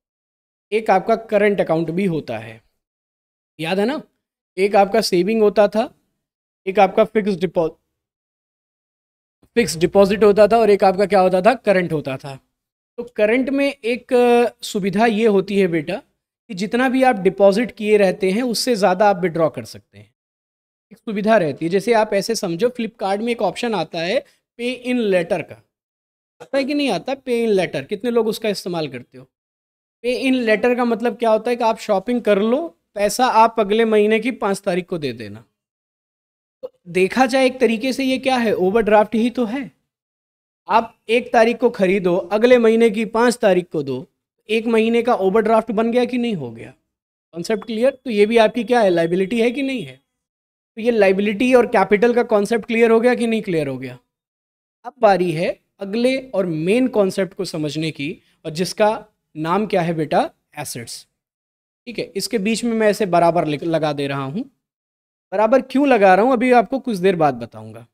[SPEAKER 1] एक आपका करंट अकाउंट भी होता है याद है ना एक आपका सेविंग होता था एक आपका फिक्स डिपॉजिट फिक्स डिपॉजिट होता था और एक आपका क्या होता था करंट होता था तो करंट में एक सुविधा ये होती है बेटा कि जितना भी आप डिपॉजिट किए रहते हैं उससे ज़्यादा आप विड्रॉ कर सकते हैं एक सुविधा रहती है जैसे आप ऐसे समझो फ्लिपकार्ट में एक ऑप्शन आता है पे इन लेटर का आता है कि नहीं आता पे इन लेटर कितने लोग उसका इस्तेमाल करते हो पे इन लेटर का मतलब क्या होता है कि आप शॉपिंग कर लो पैसा आप अगले महीने की पाँच तारीख को दे देना तो देखा जाए एक तरीके से ये क्या है ओवरड्राफ्ट ही तो है आप एक तारीख को खरीदो अगले महीने की पाँच तारीख को दो एक महीने का ओवरड्राफ्ट बन गया कि नहीं हो गया कॉन्सेप्ट क्लियर तो ये भी आपकी क्या है लाइबिलिटी है कि नहीं है तो ये लाइबिलिटी और कैपिटल का कॉन्सेप्ट क्लियर हो गया कि नहीं क्लियर हो गया अब बारी है अगले और मेन कॉन्सेप्ट को समझने की और जिसका नाम क्या है बेटा एसेट्स ठीक है इसके बीच में मैं ऐसे बराबर लगा दे रहा हूँ बराबर क्यों लगा रहा हूँ अभी
[SPEAKER 2] आपको कुछ देर बाद बताऊँगा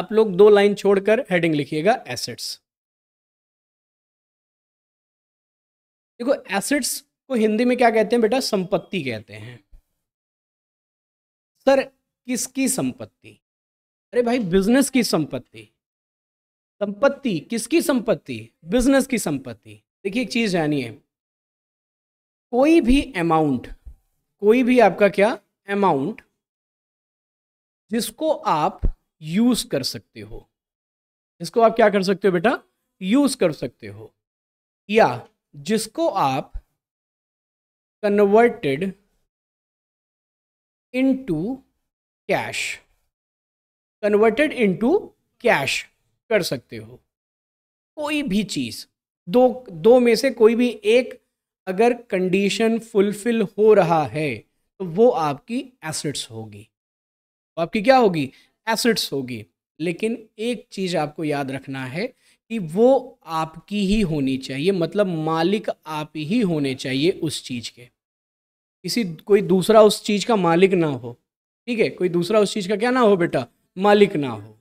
[SPEAKER 2] आप लोग दो लाइन छोड़कर हेडिंग लिखिएगा एसेट्स देखो एसेट्स को हिंदी में क्या कहते हैं बेटा संपत्ति कहते हैं सर
[SPEAKER 1] किसकी संपत्ति अरे भाई बिजनेस की संपत्ति संपत्ति किसकी संपत्ति बिजनेस की संपत्ति देखिए एक चीज जानिए कोई भी अमाउंट कोई भी आपका क्या अमाउंट जिसको आप यूज कर सकते हो जिसको आप क्या कर सकते हो
[SPEAKER 2] बेटा यूज कर सकते हो या जिसको आप converted into cash converted into cash कर सकते हो
[SPEAKER 1] कोई भी चीज़ दो दो में से कोई भी एक अगर कंडीशन फुलफिल हो रहा है तो वो आपकी एसिड्स होगी तो आपकी क्या होगी एसिड्स होगी लेकिन एक चीज़ आपको याद रखना है कि वो आपकी ही होनी चाहिए मतलब मालिक आप ही होने चाहिए उस चीज़ के किसी कोई दूसरा उस चीज़ का मालिक ना हो ठीक है कोई दूसरा उस चीज़ का क्या ना हो बेटा मालिक ना हो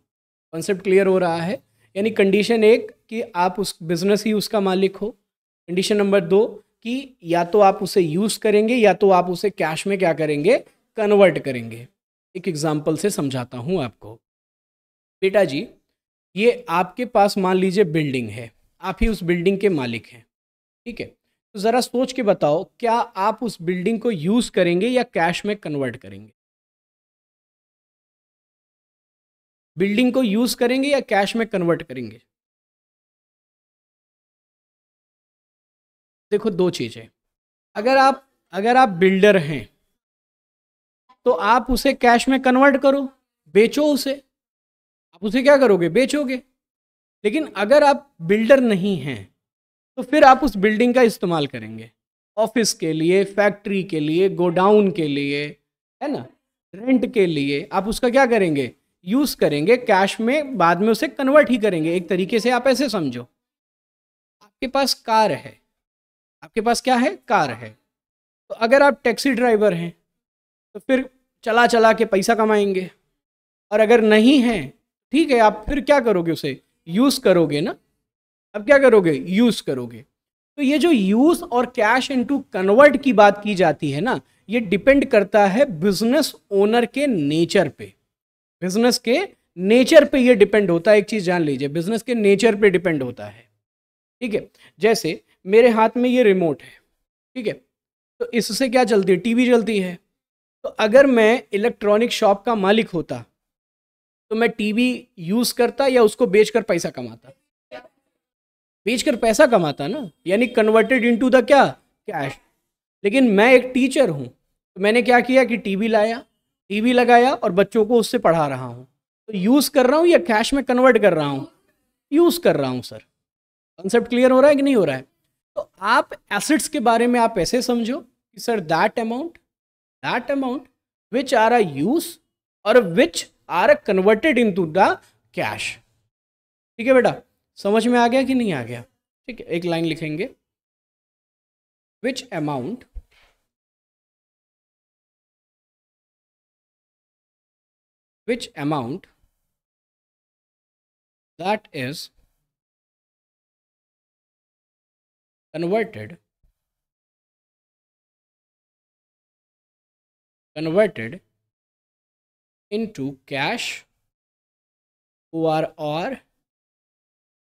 [SPEAKER 1] कॉन्सेप्ट क्लियर हो रहा है यानी कंडीशन एक कि आप उस बिज़नेस ही उसका मालिक हो कंडीशन नंबर दो कि या तो आप उसे यूज़ करेंगे या तो आप उसे कैश में क्या करेंगे कन्वर्ट करेंगे एक एग्जाम्पल से समझाता हूँ आपको बेटा जी ये आपके पास मान लीजिए बिल्डिंग है आप ही उस बिल्डिंग के मालिक हैं ठीक है तो ज़रा सोच के बताओ क्या आप उस बिल्डिंग को यूज़ करेंगे या कैश में कन्वर्ट करेंगे
[SPEAKER 2] बिल्डिंग को यूज़ करेंगे या कैश में कन्वर्ट करेंगे देखो दो चीज़ें अगर आप अगर आप बिल्डर हैं तो आप उसे कैश में कन्वर्ट
[SPEAKER 1] करो बेचो उसे आप उसे क्या करोगे बेचोगे लेकिन अगर आप बिल्डर नहीं हैं तो फिर आप उस बिल्डिंग का इस्तेमाल करेंगे ऑफिस के लिए फैक्ट्री के लिए गोडाउन के लिए है ना रेंट के लिए आप उसका क्या करेंगे यूज़ करेंगे कैश में बाद में उसे कन्वर्ट ही करेंगे एक तरीके से आप ऐसे समझो आपके पास कार है आपके पास क्या है कार है तो अगर आप टैक्सी ड्राइवर हैं तो फिर चला चला के पैसा कमाएंगे और अगर नहीं है ठीक है आप फिर क्या करोगे उसे यूज़ करोगे ना अब क्या करोगे यूज़ करोगे तो ये जो यूज़ और कैश इनटू कन्वर्ट की बात की जाती है ना ये डिपेंड करता है बिजनेस ओनर के नेचर पे बिजनेस के नेचर पे ये डिपेंड होता है एक चीज़ जान लीजिए बिजनेस के नेचर पे डिपेंड होता है ठीक है जैसे मेरे हाथ में ये रिमोट है ठीक है तो इससे क्या चलती है टीवी चलती है तो अगर मैं इलेक्ट्रॉनिक शॉप का मालिक होता तो मैं टीवी यूज़ करता या उसको बेचकर पैसा कमाता बेचकर पैसा कमाता ना यानी कन्वर्टेड इनटू द क्या कैश लेकिन मैं एक टीचर हूँ तो मैंने क्या किया कि टीवी लाया टीवी लगाया और बच्चों को उससे पढ़ा रहा हूँ तो यूज़ कर रहा हूँ या कैश में कन्वर्ट कर रहा हूँ यूज़ कर रहा हूँ सर कंसेप्ट क्लियर हो रहा है कि नहीं हो रहा है तो आप एसेट्स के बारे में आप ऐसे समझो कि sir that amount that amount which are a use और which are a converted into the cash ठीक है बेटा
[SPEAKER 2] समझ में आ गया कि नहीं आ गया ठीक है एक लाइन लिखेंगे which amount which amount that is converted converted into cash or or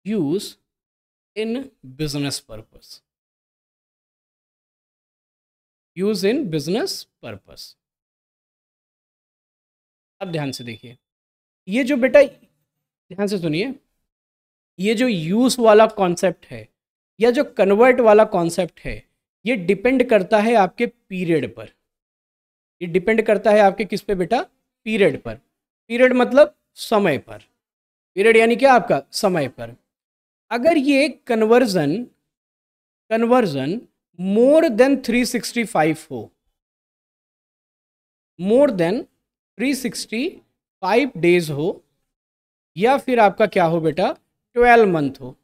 [SPEAKER 2] use in business purpose use in business purpose अब ध्यान से देखिए ये जो बेटा ध्यान से सुनिए ये जो
[SPEAKER 1] यूज वाला कॉन्सेप्ट है या जो कन्वर्ट वाला कॉन्सेप्ट है ये डिपेंड करता है आपके पीरियड पर ये डिपेंड करता है आपके किस पे बेटा पीरियड पर पीरियड मतलब समय पर पीरियड यानी क्या आपका समय पर अगर ये कन्वर्जन कन्वर्जन मोर देन 365 हो मोर देन 365 डेज हो या फिर आपका क्या हो बेटा 12 मंथ हो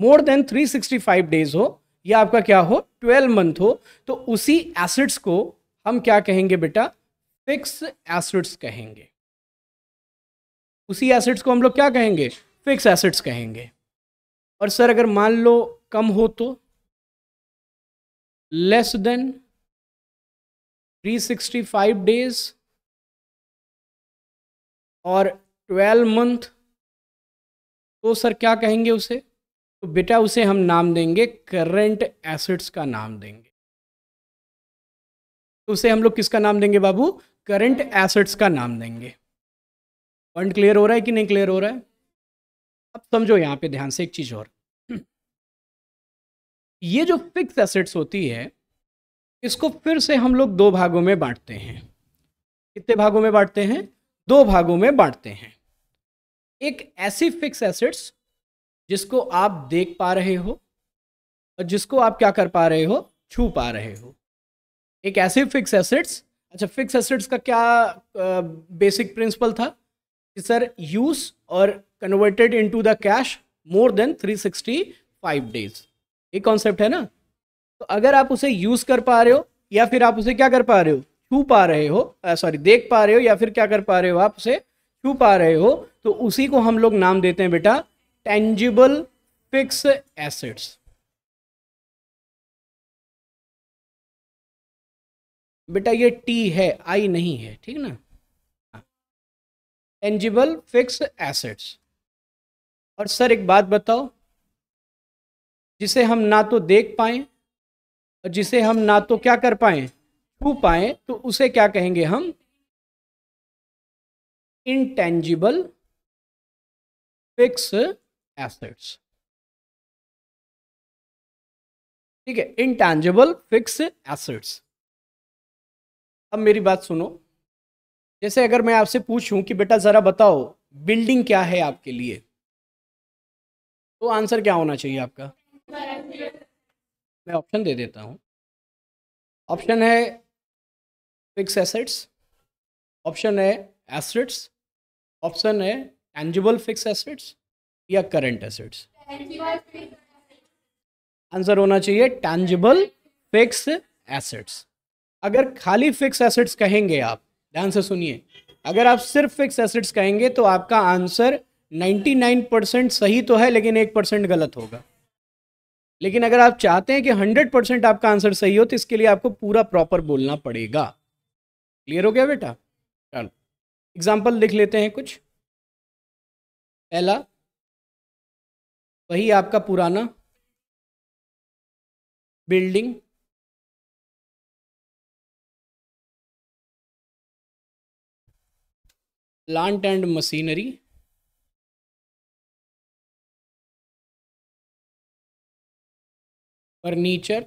[SPEAKER 1] मोर देन 365 डेज हो या आपका क्या हो 12 मंथ हो तो उसी एसिड्स को हम क्या कहेंगे बेटा फिक्स एसिड्स कहेंगे उसी एसिड्स को हम लोग क्या कहेंगे फिक्स एसिड्स कहेंगे और सर अगर मान लो कम हो तो
[SPEAKER 2] लेस देन 365 डेज और 12 मंथ
[SPEAKER 1] तो सर क्या कहेंगे उसे तो बेटा उसे हम नाम देंगे करंट एसेट्स का नाम
[SPEAKER 2] देंगे तो उसे हम लोग किसका नाम देंगे बाबू करंट एसेट्स का नाम देंगे पॉइंट क्लियर हो रहा है कि नहीं क्लियर हो रहा है
[SPEAKER 1] अब समझो यहां पे ध्यान से एक चीज़ और ये जो फिक्स एसेट्स होती है इसको फिर से हम लोग दो भागों में बांटते हैं कितने भागों में बांटते हैं दो भागों में बांटते हैं एक ऐसी फिक्स एसेट्स जिसको आप देख पा रहे हो और जिसको आप क्या कर पा रहे हो छू पा रहे हो एक ऐसे फिक्स एसेट्स अच्छा फिक्स एसेट्स का क्या बेसिक प्रिंसिपल था कि सर यूज और converted into the cash more than 365 days ये कॉन्सेप्ट है ना तो अगर आप उसे यूज कर पा रहे हो या फिर आप उसे क्या कर पा रहे हो छू पा रहे हो सॉरी देख पा रहे हो या फिर क्या कर पा रहे हो आप उसे छू पा रहे हो तो उसी को हम लोग नाम देते हैं बेटा
[SPEAKER 2] टेंजिबल फिक्स एसेट्स बेटा ये टी है आई नहीं है ठीक ना टेंजिबल फिक्स एसेट्स और
[SPEAKER 1] सर एक बात बताओ जिसे हम ना तो देख पाए और जिसे हम ना तो क्या कर पाए छू पाए तो उसे क्या कहेंगे हम
[SPEAKER 2] इनटेंजिबल फिक्स एसेट्स ठीक है इनटैंजेबल फिक्स एसेट्स अब मेरी बात सुनो
[SPEAKER 1] जैसे अगर मैं आपसे पूछूं कि बेटा जरा बताओ बिल्डिंग क्या है आपके लिए
[SPEAKER 2] तो आंसर क्या होना चाहिए आपका मैं ऑप्शन दे देता हूं ऑप्शन है फिक्स एसेट्स
[SPEAKER 1] ऑप्शन है एसेट्स ऑप्शन है टैंजिबल फिक्स एसेट्स या करंट एसेट्स आंसर होना चाहिए टैंजिबल फिक्स एसेट्स अगर खाली फिक्स एसेट्स कहेंगे आप ध्यान से सुनिए अगर आप सिर्फ फिक्स एसेट्स कहेंगे तो आपका आंसर 99 परसेंट सही तो है लेकिन एक परसेंट गलत होगा लेकिन अगर आप चाहते हैं कि 100 परसेंट आपका आंसर सही हो तो इसके लिए आपको पूरा प्रॉपर बोलना पड़ेगा क्लियर हो गया बेटा
[SPEAKER 2] चलो एग्जाम्पल लिख लेते हैं कुछ पहला वही आपका पुराना building plant and machinery furniture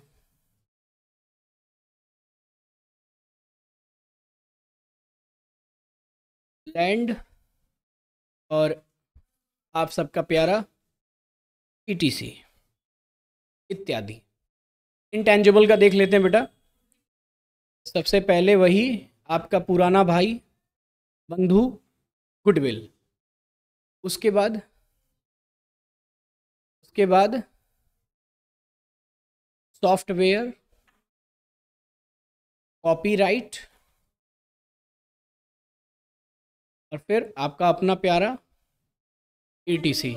[SPEAKER 2] land और आप सबका प्यारा ईटीसी इत्यादि इंटेंजिबल
[SPEAKER 1] का देख लेते हैं बेटा सबसे पहले वही आपका पुराना भाई
[SPEAKER 2] बंधु गुडविल उसके बाद उसके बाद सॉफ्टवेयर कॉपीराइट और फिर आपका अपना प्यारा ईटीसी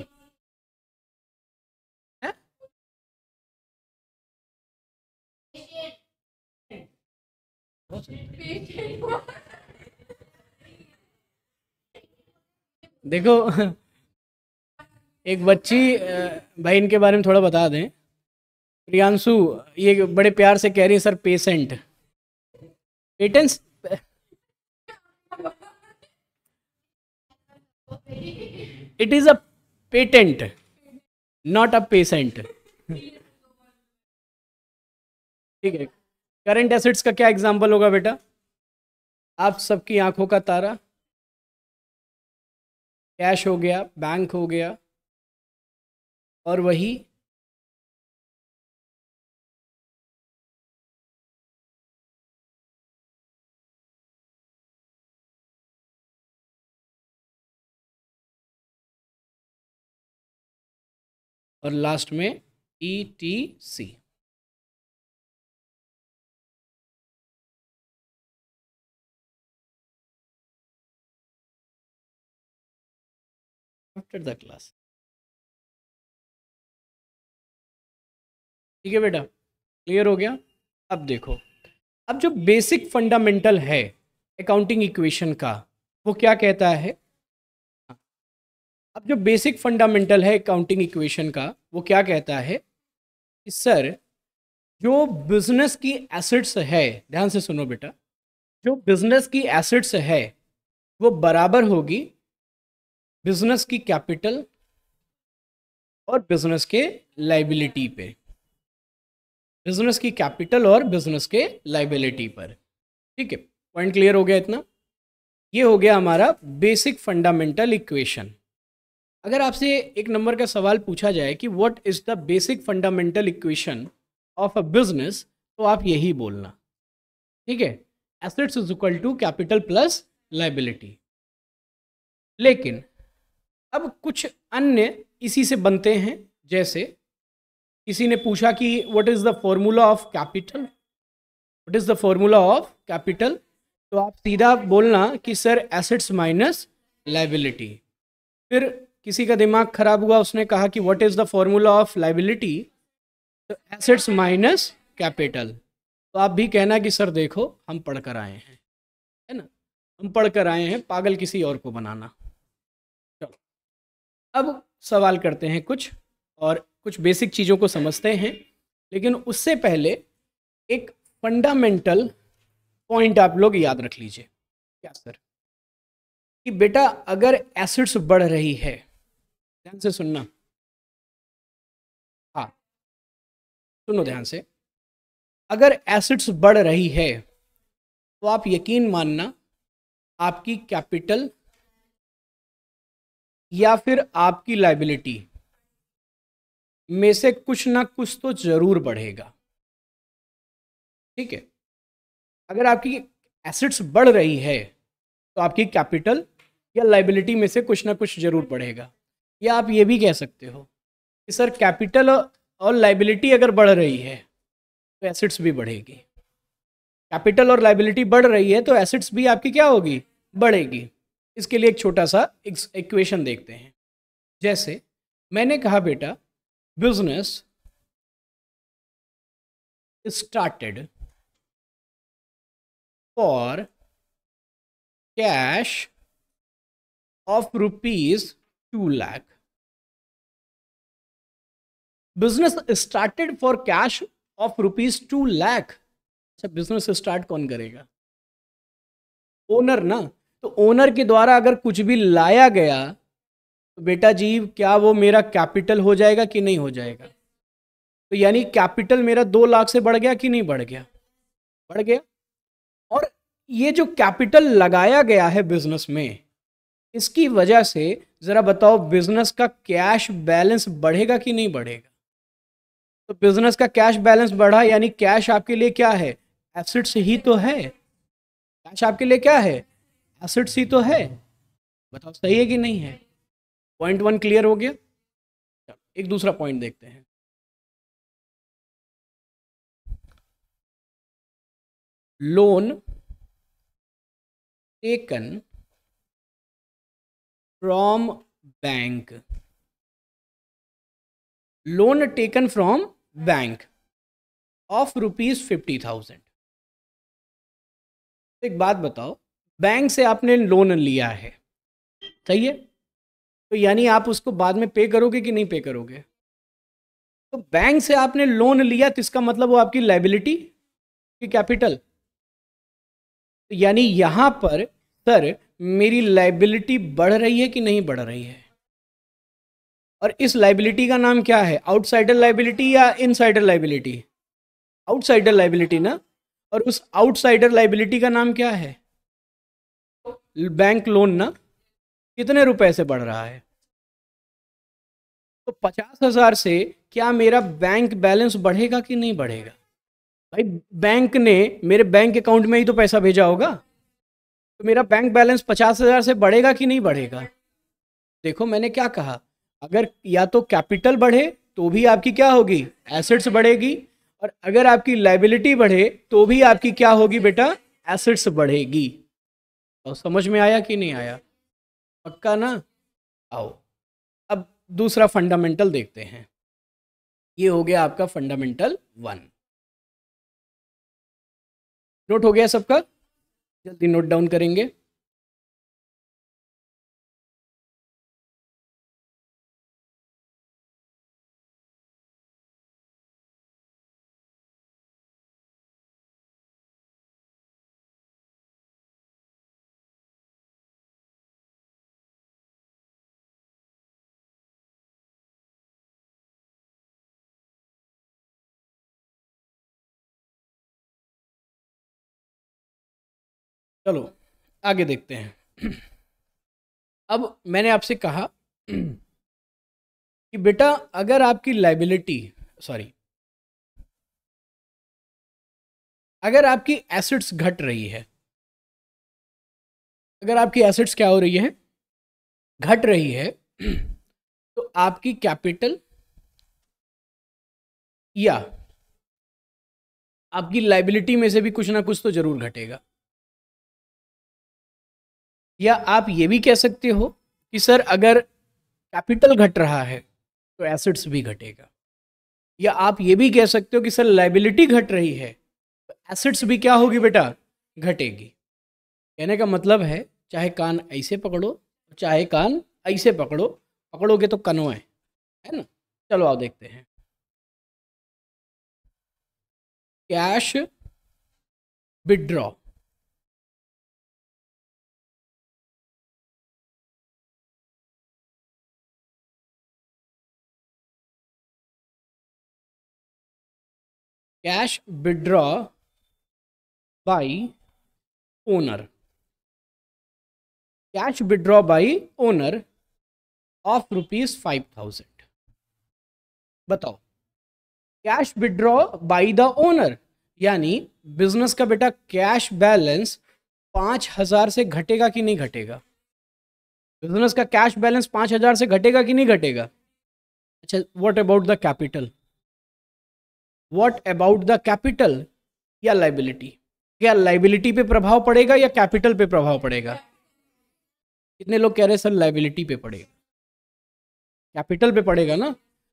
[SPEAKER 2] देखो एक
[SPEAKER 1] बच्ची भाई इनके बारे में थोड़ा बता दें प्रियांशु ये बड़े प्यार से कह रही है sir patient patents it is a patent not a patient ठीक है करंट एसेट्स का क्या एग्जाम्पल होगा बेटा आप सबकी आंखों का
[SPEAKER 2] तारा कैश हो गया बैंक हो गया और वही और लास्ट में E T C after the class ठीक है बेटा क्लियर हो गया अब देखो अब जो बेसिक फंडामेंटल है अकाउंटिंग इक्वेशन
[SPEAKER 1] का वो क्या कहता है अब जो बेसिक फंडामेंटल है अकाउंटिंग इक्वेशन का वो क्या कहता है कि सर जो बिजनेस की एसेट्स है ध्यान से सुनो बेटा जो बिजनेस की एसेट्स है वो बराबर होगी बिजनेस की कैपिटल और बिजनेस के लाइबिलिटी पे बिजनेस की कैपिटल और बिजनेस के लाइबिलिटी पर ठीक है पॉइंट क्लियर हो गया इतना ये हो गया हमारा बेसिक फंडामेंटल इक्वेशन अगर आपसे एक नंबर का सवाल पूछा जाए कि what is the basic fundamental equation of a business तो आप यही बोलना ठीक है assets is equal to capital plus liability लेकिन अब कुछ अन्य इसी से बनते हैं जैसे किसी ने पूछा कि what is the formula of capital what is the formula of capital तो आप सीधा बोलना कि सर एसेट्स माइनस लाइबिलिटी फिर किसी का दिमाग खराब हुआ उसने कहा कि what is the formula of liability तो एसेट्स माइनस कैपिटल तो आप भी कहना कि सर देखो हम पढ़ कर आए हैं है ना हम पढ़ कर आए हैं पागल किसी और को बनाना अब सवाल करते हैं कुछ और कुछ बेसिक चीज़ों को समझते हैं लेकिन उससे पहले एक फंडामेंटल पॉइंट आप लोग याद रख लीजिए क्या सर
[SPEAKER 2] कि बेटा अगर एसिड्स बढ़ रही है ध्यान से सुनना हाँ सुनो ध्यान से अगर एसिड्स बढ़ रही है तो आप यकीन मानना आपकी
[SPEAKER 1] कैपिटल या फिर आपकी लाइबिलिटी
[SPEAKER 2] में से कुछ ना कुछ तो जरूर बढ़ेगा ठीक है अगर आपकी एसेट्स बढ़ रही है तो
[SPEAKER 1] आपकी कैपिटल या लाइबिलिटी में से कुछ ना कुछ जरूर बढ़ेगा या आप ये भी कह सकते हो कि सर कैपिटल और लाइबिलिटी अगर बढ़ रही है तो एसेट्स भी बढ़ेगी कैपिटल और लाइबिलिटी बढ़ रही है तो एसेट्स भी आपकी क्या होगी बढ़ेगी इसके लिए एक छोटा सा इक्वेशन देखते हैं जैसे मैंने
[SPEAKER 2] कहा बेटा business started for cash of rupees two lakh business started for cash of rupees two
[SPEAKER 1] lakh अच्छा बिजनेस स्टार्ट कौन करेगा ओनर ना तो ओनर के द्वारा अगर कुछ भी लाया गया तो बेटा जी क्या वो मेरा कैपिटल हो जाएगा कि नहीं हो जाएगा तो यानी कैपिटल मेरा दो लाख से बढ़ गया कि नहीं बढ़ गया बढ़ गया और ये जो कैपिटल लगाया गया है बिजनेस में इसकी वजह से ज़रा बताओ बिजनेस का कैश बैलेंस बढ़ेगा कि नहीं बढ़ेगा तो बिजनेस का कैश बैलेंस बढ़ा यानी कैश आपके लिए क्या है एसेट्स ही तो है कैश आपके लिए क्या है एसिड
[SPEAKER 2] सी तो है बताओ सही है कि नहीं है पॉइंट वन क्लियर हो गया एक दूसरा पॉइंट देखते हैं loan taken from bank loan taken from bank of rupees fifty thousand एक बात बताओ बैंक से आपने
[SPEAKER 1] लोन लिया है सही है तो यानी आप उसको बाद में पे करोगे कि नहीं पे करोगे तो बैंक से आपने लोन लिया तो इसका मतलब वो आपकी लाइबिलिटी की कैपिटल तो यानी यहां पर सर मेरी लाइबिलिटी बढ़ रही है कि नहीं बढ़ रही है और इस लाइबिलिटी का नाम क्या है आउटसाइडर लाइबिलिटी या इनसाइडर लाइबिलिटी आउटसाइडर लाइबिलिटी ना और उस आउटसाइडर लाइबिलिटी का नाम क्या है बैंक लोन ना कितने रुपए से बढ़ रहा है तो पचास हजार से क्या मेरा बैंक बैलेंस बढ़ेगा कि नहीं बढ़ेगा भाई बैंक ने मेरे बैंक अकाउंट में ही तो पैसा भेजा होगा तो मेरा बैंक बैलेंस पचास हजार से बढ़ेगा कि नहीं बढ़ेगा देखो मैंने क्या कहा अगर या तो कैपिटल बढ़े तो भी आपकी क्या होगी एसेट्स बढ़ेगी और अगर आपकी लाइबिलिटी बढ़े तो भी आपकी क्या होगी बेटा एसेट्स बढ़ेगी और समझ में आया कि नहीं आया पक्का ना आओ अब दूसरा फंडामेंटल
[SPEAKER 2] देखते हैं ये हो गया आपका फंडामेंटल वन नोट हो गया सबका जल्दी नोट डाउन करेंगे चलो आगे देखते हैं अब मैंने आपसे कहा कि बेटा अगर आपकी लाइबिलिटी सॉरी अगर आपकी एसिड्स घट रही है अगर आपकी एसिड्स क्या हो रही है घट रही है तो आपकी कैपिटल या आपकी लाइबिलिटी में से भी कुछ ना कुछ तो जरूर घटेगा
[SPEAKER 1] या आप ये भी कह सकते हो कि सर अगर कैपिटल घट रहा है तो एसेट्स भी घटेगा या आप ये भी कह सकते हो कि सर लाइबिलिटी घट रही है तो एसेट्स भी क्या होगी बेटा घटेगी कहने का मतलब है चाहे कान ऐसे पकड़ो चाहे कान ऐसे पकड़ो पकड़ोगे तो कनो है
[SPEAKER 2] है ना चलो आओ देखते हैं cash withdraw cash withdraw by owner cash withdraw by owner of rupees five thousand
[SPEAKER 1] बताओ cash withdraw by the owner यानी बिजनेस का बेटा कैश बैलेंस पांच हजार से घटेगा कि नहीं घटेगा बिजनेस का कैश बैलेंस पांच हजार से घटेगा कि नहीं घटेगा अच्छा what about the capital what about the capital या लाइबिलिटी क्या लाइबिलिटी पे प्रभाव पड़ेगा या कैपिटल पे प्रभाव पड़ेगा कितने लोग कह रहे हैं सर लाइबिलिटी पे पड़ेगा कैपिटल पे पड़ेगा ना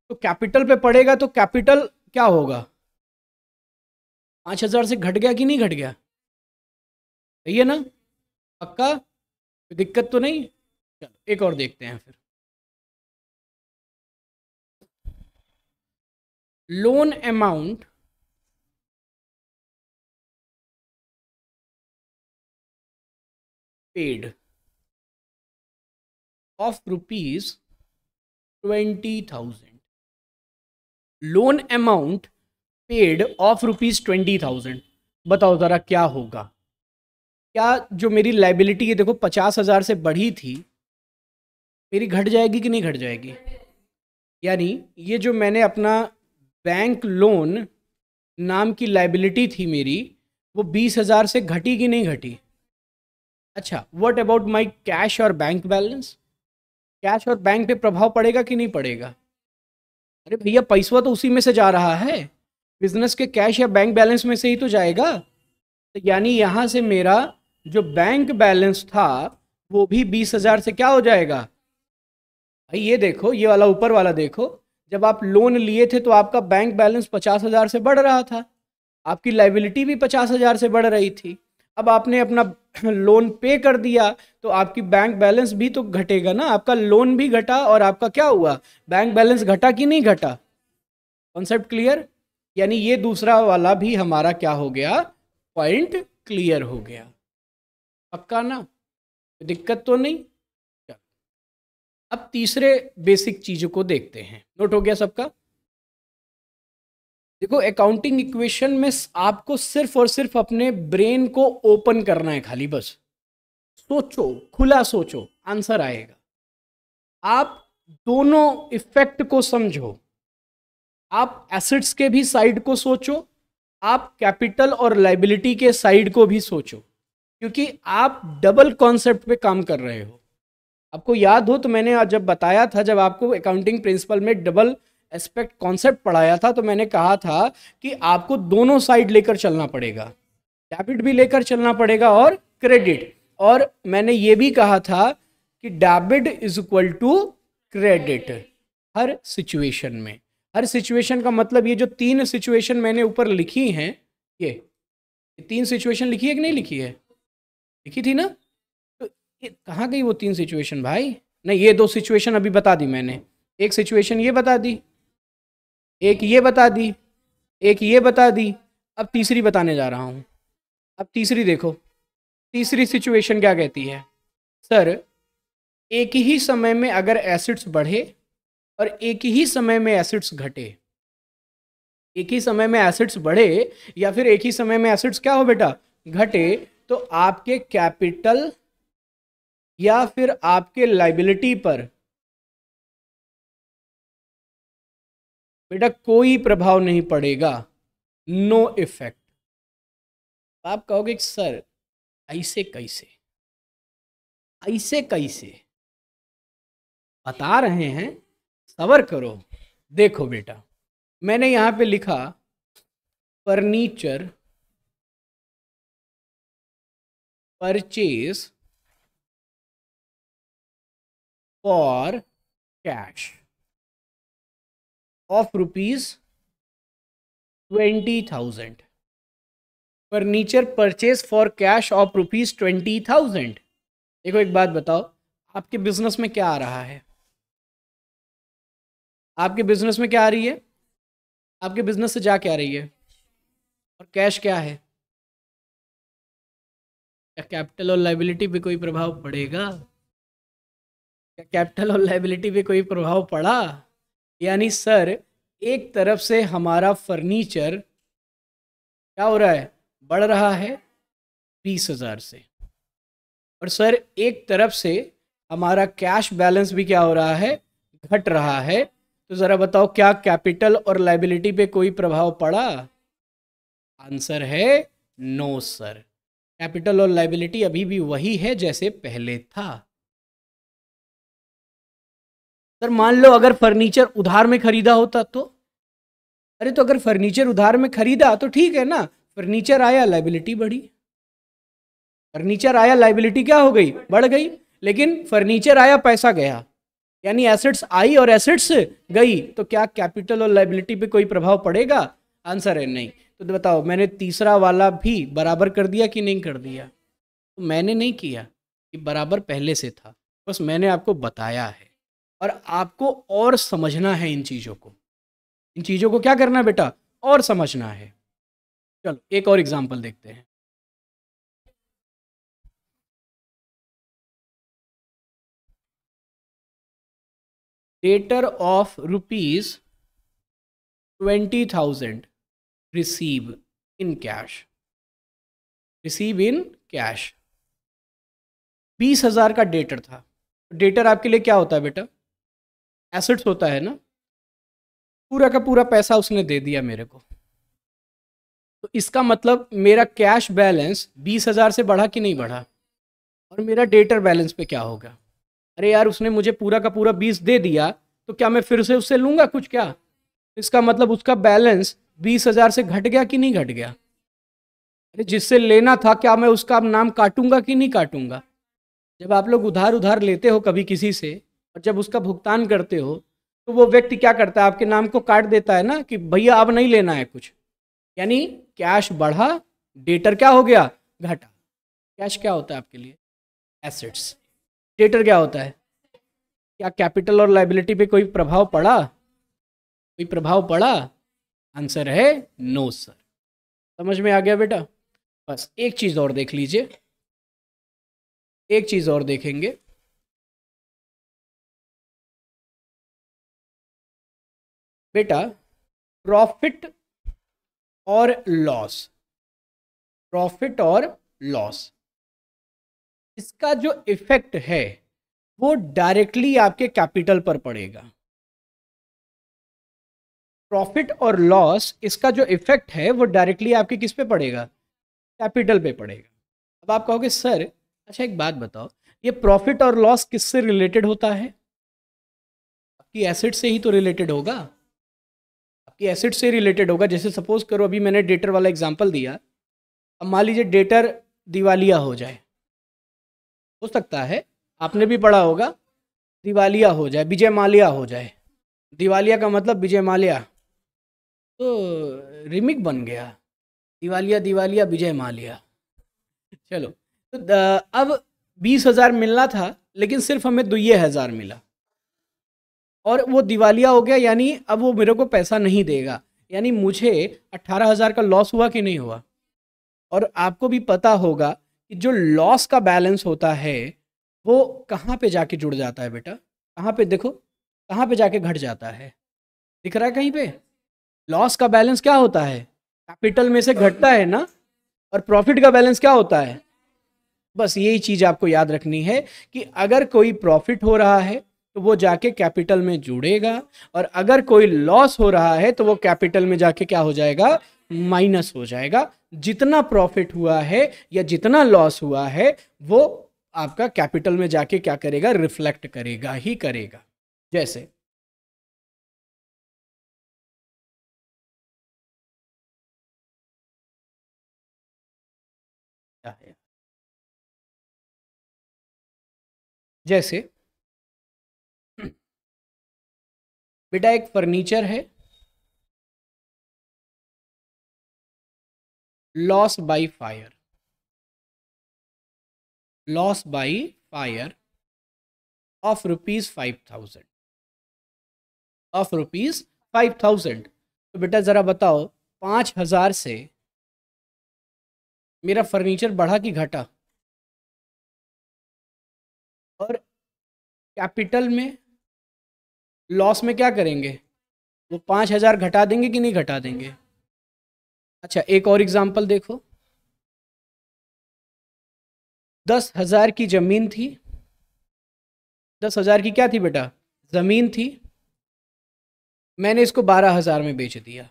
[SPEAKER 2] तो कैपिटल पे पड़ेगा तो कैपिटल क्या होगा पांच हजार से घट गया कि नहीं घट गया सही है ना पक्का दिक्कत तो नहीं चलो एक और देखते हैं फिर amount paid of rupees twenty thousand loan amount paid of rupees twenty
[SPEAKER 1] thousand बताओ ज़रा क्या होगा क्या जो मेरी लाइबिलिटी है देखो पचास हज़ार से बढ़ी थी मेरी घट जाएगी कि नहीं घट जाएगी यानी ये जो मैंने अपना बैंक लोन नाम की लाइबिलिटी थी मेरी वो बीस हज़ार से घटी कि नहीं घटी अच्छा वट अबाउट माई कैश और बैंक बैलेंस कैश और बैंक पे प्रभाव पड़ेगा कि नहीं पड़ेगा अरे भैया पैसा तो उसी में से जा रहा है बिजनेस के कैश या बैंक बैलेंस में से ही तो जाएगा तो यानी यहाँ से मेरा जो बैंक बैलेंस था वो भी बीस हज़ार से क्या हो जाएगा भाई ये देखो ये वाला ऊपर वाला देखो जब आप लोन लिए थे तो आपका बैंक बैलेंस पचास हज़ार से बढ़ रहा था आपकी लाइबिलिटी भी पचास हज़ार से बढ़ रही थी अब आपने अपना लोन पे कर दिया तो आपकी बैंक बैलेंस भी तो घटेगा ना आपका लोन भी घटा और आपका क्या हुआ बैंक बैलेंस घटा कि नहीं घटा कॉन्सेप्ट क्लियर यानी ये दूसरा वाला भी हमारा क्या हो गया पॉइंट क्लियर हो गया पक्का ना दिक्कत तो नहीं अब तीसरे बेसिक चीज को देखते हैं नोट हो गया सबका देखो अकाउंटिंग इक्वेशन में आपको सिर्फ और सिर्फ अपने ब्रेन को ओपन करना है खाली बस सोचो खुला सोचो आंसर आएगा आप दोनों इफेक्ट को समझो आप एसेट्स के भी साइड को सोचो आप कैपिटल और लाइबिलिटी के साइड को भी सोचो क्योंकि आप डबल कॉन्सेप्ट पे काम कर रहे हो आपको याद हो तो मैंने जब बताया था जब आपको अकाउंटिंग प्रिंसिपल में डबल एस्पेक्ट कॉन्सेप्ट पढ़ाया था तो मैंने कहा था कि आपको दोनों साइड लेकर चलना पड़ेगा डेबिट भी लेकर चलना पड़ेगा और क्रेडिट और मैंने ये भी कहा था कि debit is equal to credit हर सिचुएशन में हर सिचुएशन का मतलब ये जो तीन सिचुएशन मैंने ऊपर लिखी हैं ये तीन सिचुएशन लिखी है कि नहीं लिखी है लिखी थी ना कहाँ गई वो तीन सिचुएशन भाई नहीं ये दो सिचुएशन अभी बता दी मैंने एक सिचुएशन ये बता दी एक ये बता दी एक ये बता दी अब तीसरी बताने जा रहा हूँ अब तीसरी देखो तीसरी सिचुएशन क्या कहती है सर एक ही समय में अगर एसिड्स बढ़े और एक ही समय में एसिड्स घटे एक ही समय में एसिड्स बढ़े या फिर एक ही समय में एसिड्स क्या हो बेटा घटे तो आपके कैपिटल
[SPEAKER 2] या फिर आपके लाइबिलिटी पर बेटा कोई प्रभाव नहीं पड़ेगा नो इफेक्ट आप कहोगे सर ऐसे कैसे ऐसे कैसे बता रहे हैं सबर करो देखो बेटा मैंने यहां पे लिखा furniture purchase for cash of rupees 20,000.
[SPEAKER 1] Furniture purchase for cash of rupees twenty thousand देखो एक बात बताओ आपके बिजनेस में क्या आ रहा है आपके बिजनेस में क्या आ रही है आपके बिजनेस से जा क्या आ रही है और कैश क्या
[SPEAKER 2] है क्या कैपिटल और लाइबिलिटी पे कोई प्रभाव पड़ेगा क्या कैपिटल और लाइबिलिटी पे कोई प्रभाव पड़ा
[SPEAKER 1] यानी सर एक तरफ से हमारा फर्नीचर क्या हो रहा है बढ़ रहा है बीस हज़ार से और सर एक तरफ से हमारा कैश बैलेंस भी क्या हो रहा है घट रहा है तो ज़रा बताओ क्या कैपिटल और लाइबिलिटी पे कोई प्रभाव पड़ा आंसर है नो सर कैपिटल और लाइबिलिटी अभी भी वही है जैसे पहले था सर मान लो अगर फर्नीचर उधार में खरीदा होता तो अरे तो अगर फर्नीचर उधार में खरीदा तो ठीक है ना फर्नीचर आया लाइबिलिटी बढ़ी फर्नीचर आया लाइबिलिटी क्या हो गई बढ़ गई लेकिन फर्नीचर आया पैसा गया यानी एसेट्स आई और एसेट्स गई तो क्या कैपिटल और लाइबिलिटी पे कोई प्रभाव पड़ेगा आंसर है नहीं तो, तो बताओ मैंने तीसरा वाला भी बराबर कर दिया कि नहीं कर दिया तो मैंने नहीं किया कि बराबर पहले से था बस मैंने आपको बताया है और आपको और समझना है इन
[SPEAKER 2] चीज़ों को इन चीज़ों को क्या करना है बेटा और समझना है चलो एक और एग्जाम्पल देखते हैं debtor of rupees twenty thousand receive in cash
[SPEAKER 1] receive in cash बीस हजार का डेटर था डेटर आपके लिए क्या होता है बेटा एसेट्स होता है ना पूरा का पूरा पैसा उसने दे दिया मेरे को तो इसका मतलब मेरा कैश बैलेंस बीस हज़ार से बढ़ा कि नहीं बढ़ा और मेरा डेटर बैलेंस पे क्या होगा अरे यार उसने मुझे पूरा का पूरा बीस दे दिया तो क्या मैं फिर से उससे लूँगा कुछ क्या तो इसका मतलब उसका बैलेंस बीस हज़ार से घट गया कि नहीं घट गया अरे जिससे लेना था क्या मैं उसका नाम काटूंगा कि नहीं काटूंगा जब आप लोग उधार उधार लेते हो कभी किसी से और जब उसका भुगतान करते हो तो वो व्यक्ति क्या करता है आपके नाम को काट देता है ना कि भैया अब नहीं लेना है कुछ यानी कैश बढ़ा डेटर क्या हो गया घटा कैश क्या होता है आपके लिए एसेट्स डेटर क्या होता है क्या कैपिटल और लाइबिलिटी पे कोई प्रभाव पड़ा कोई प्रभाव पड़ा आंसर है नो सर समझ में आ गया
[SPEAKER 2] बेटा बस एक चीज़ और देख लीजिए एक चीज़ और देखेंगे बेटा प्रॉफिट और लॉस प्रॉफिट और लॉस इसका जो इफेक्ट
[SPEAKER 1] है वो डायरेक्टली आपके कैपिटल पर पड़ेगा प्रॉफिट और लॉस इसका जो इफेक्ट है वो डायरेक्टली आपके किस पे पड़ेगा कैपिटल पे पड़ेगा अब आप कहोगे सर अच्छा एक बात बताओ ये प्रॉफिट और लॉस किससे रिलेटेड होता है आपकी एसेट से ही तो रिलेटेड होगा आपकी एसेट से रिलेटेड होगा जैसे सपोज करो अभी मैंने डेटर वाला एग्जाम्पल दिया अब मान लीजिए डेटर दिवालिया हो जाए हो सकता है आपने भी पढ़ा होगा दिवालिया हो जाए विजय माल्या हो जाए दिवालिया का मतलब विजय माल्या तो रिमिक बन गया दिवालिया दिवालिया विजय माल्या चलो तो अब बीस हज़ार मिलना था लेकिन सिर्फ हमें दुए हज़ार मिला और वो दिवालिया हो गया यानी अब वो मेरे को पैसा नहीं देगा यानी मुझे अट्ठारह हज़ार का लॉस हुआ कि नहीं हुआ और आपको भी पता होगा कि जो लॉस का बैलेंस होता है वो कहाँ पे जाके जुड़ जाता है बेटा कहाँ पे देखो कहाँ पे जाके घट जाता है दिख रहा है कहीं पे लॉस का बैलेंस क्या होता है कैपिटल में से घटता है ना और प्रॉफिट का बैलेंस क्या होता है बस यही चीज़ आपको याद रखनी है कि अगर कोई प्रॉफिट हो रहा है तो वो जाके कैपिटल में जुड़ेगा और अगर कोई लॉस हो रहा है तो वो कैपिटल में जाके क्या हो जाएगा माइनस हो जाएगा जितना प्रॉफिट हुआ है या जितना लॉस हुआ है वो आपका कैपिटल में
[SPEAKER 2] जाके क्या करेगा रिफ्लेक्ट करेगा ही करेगा जैसे जैसे बेटा एक फर्नीचर है loss by fire loss by fire of rupees five thousand of rupees five thousand तो बेटा ज़रा बताओ पांच हज़ार से मेरा फर्नीचर बढ़ा कि घटा और कैपिटल में लॉस में क्या करेंगे
[SPEAKER 1] वो पाँच हज़ार घटा देंगे कि नहीं घटा देंगे अच्छा एक और एग्जाम्पल देखो
[SPEAKER 2] दस हज़ार की ज़मीन थी दस हज़ार की क्या थी बेटा ज़मीन थी
[SPEAKER 1] मैंने इसको बारह हज़ार में बेच दिया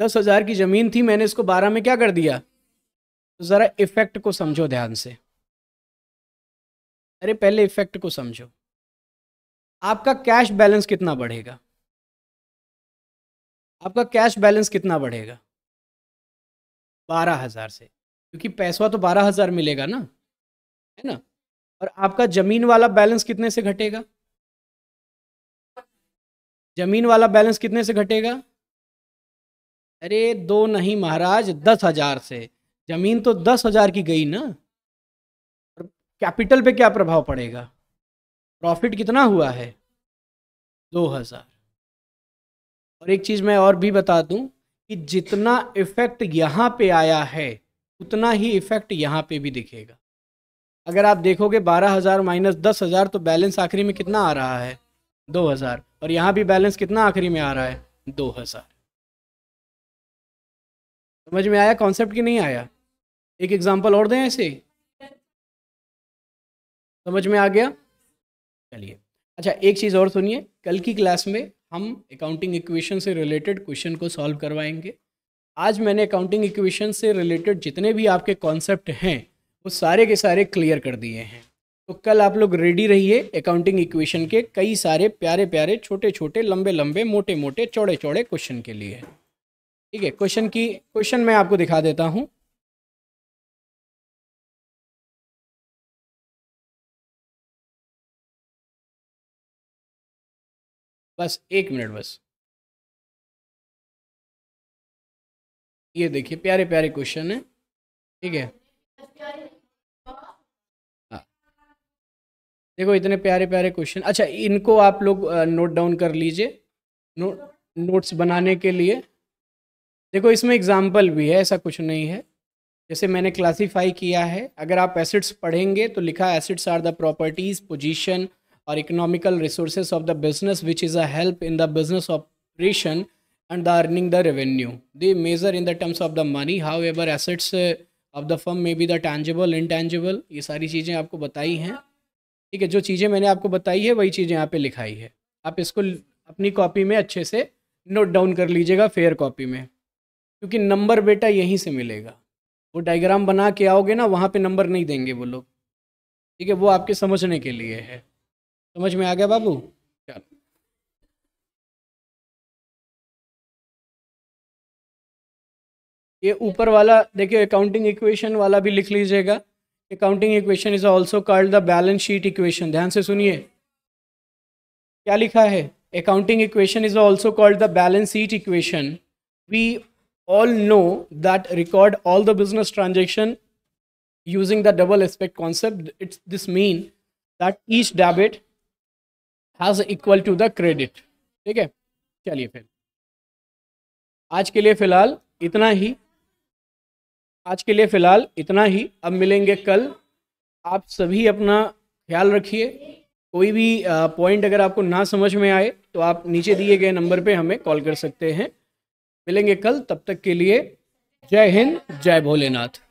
[SPEAKER 1] दस हज़ार की ज़मीन थी मैंने इसको बारह में क्या कर दिया तो ज़रा इफ़ेक्ट को समझो ध्यान से
[SPEAKER 2] अरे पहले इफ़ेक्ट को समझो आपका कैश बैलेंस कितना बढ़ेगा आपका कैश बैलेंस कितना बढ़ेगा बारह हज़ार से क्योंकि पैसवा तो बारह हज़ार मिलेगा ना है ना
[SPEAKER 1] और आपका ज़मीन वाला बैलेंस कितने से घटेगा ज़मीन वाला बैलेंस कितने से घटेगा अरे दो नहीं महाराज दस हज़ार से ज़मीन तो दस हज़ार की गई ना कैपिटल पे क्या प्रभाव पड़ेगा प्रॉफिट कितना हुआ है दो हज़ार और एक चीज़ मैं और भी बता दूं कि जितना इफ़ेक्ट यहां पे आया है उतना ही इफ़ेक्ट यहां पे भी दिखेगा अगर आप देखोगे बारह हज़ार माइनस दस हज़ार तो बैलेंस आखिरी में कितना आ रहा है दो हज़ार और यहाँ भी बैलेंस कितना आखिरी में आ रहा है दो हज़ार समझ में आया कॉन्सेप्ट कि नहीं आया एक एग्जाम्पल और दें ऐसे समझ में आ गया चलिए अच्छा एक चीज़ और सुनिए कल की क्लास में हम अकाउंटिंग इक्वेशन से रिलेटेड क्वेश्चन को सॉल्व करवाएंगे आज मैंने अकाउंटिंग इक्वेशन से रिलेटेड जितने भी आपके कॉन्सेप्ट हैं वो सारे के सारे क्लियर कर दिए हैं तो कल आप लोग रेडी रहिए अकाउंटिंग इक्वेशन के कई सारे प्यारे प्यारे छोटे
[SPEAKER 2] छोटे लंबे लंबे मोटे मोटे चौड़े चौड़े क्वेश्चन के लिए ठीक है क्वेश्चन की क्वेश्चन मैं आपको दिखा देता हूँ बस एक मिनट बस ये देखिए प्यारे प्यारे क्वेश्चन है ठीक है हाँ।
[SPEAKER 1] देखो इतने प्यारे प्यारे क्वेश्चन अच्छा इनको आप लोग नोट डाउन कर लीजिए नो नोट्स बनाने के लिए देखो इसमें एग्जाम्पल भी है ऐसा कुछ नहीं है जैसे मैंने क्लासीफाई किया है अगर आप एसिड्स पढ़ेंगे तो लिखा assets are the properties position or economical resources of the business which is a help in the business operation and the earning the revenue. They measure in the terms of the money. However, assets of the firm may be the tangible, intangible. ये सारी चीज़ें आपको बताई हैं ठीक है जो चीज़ें मैंने आपको बताई है वही चीज़ें यहाँ पे लिखाई है आप इसको अपनी कॉपी में अच्छे से नोट डाउन कर लीजिएगा फेयर कॉपी में क्योंकि नंबर बेटा यहीं से मिलेगा वो डायग्राम बना के आओगे ना वहाँ पे नंबर नहीं देंगे वो लोग
[SPEAKER 2] ठीक है वो आपके समझने के लिए है समझ में आ गया बाबू ये ऊपर वाला देखिए अकाउंटिंग इक्वेशन वाला भी लिख लीजिएगा accounting equation is also
[SPEAKER 1] called the balance sheet equation ध्यान से सुनिए क्या लिखा है accounting equation is also called the balance sheet equation we all know that record all the business transaction using the double aspect concept it's this mean that each debit has equal to the credit ठीक है चलिए फिर आज के लिए फ़िलहाल इतना ही आज के लिए फ़िलहाल इतना ही अब मिलेंगे कल आप सभी अपना ख्याल रखिए कोई भी पॉइंट अगर आपको ना समझ में आए तो आप नीचे दिए गए नंबर पे हमें कॉल कर सकते हैं मिलेंगे कल तब तक के लिए
[SPEAKER 2] जय हिंद जय भोलेनाथ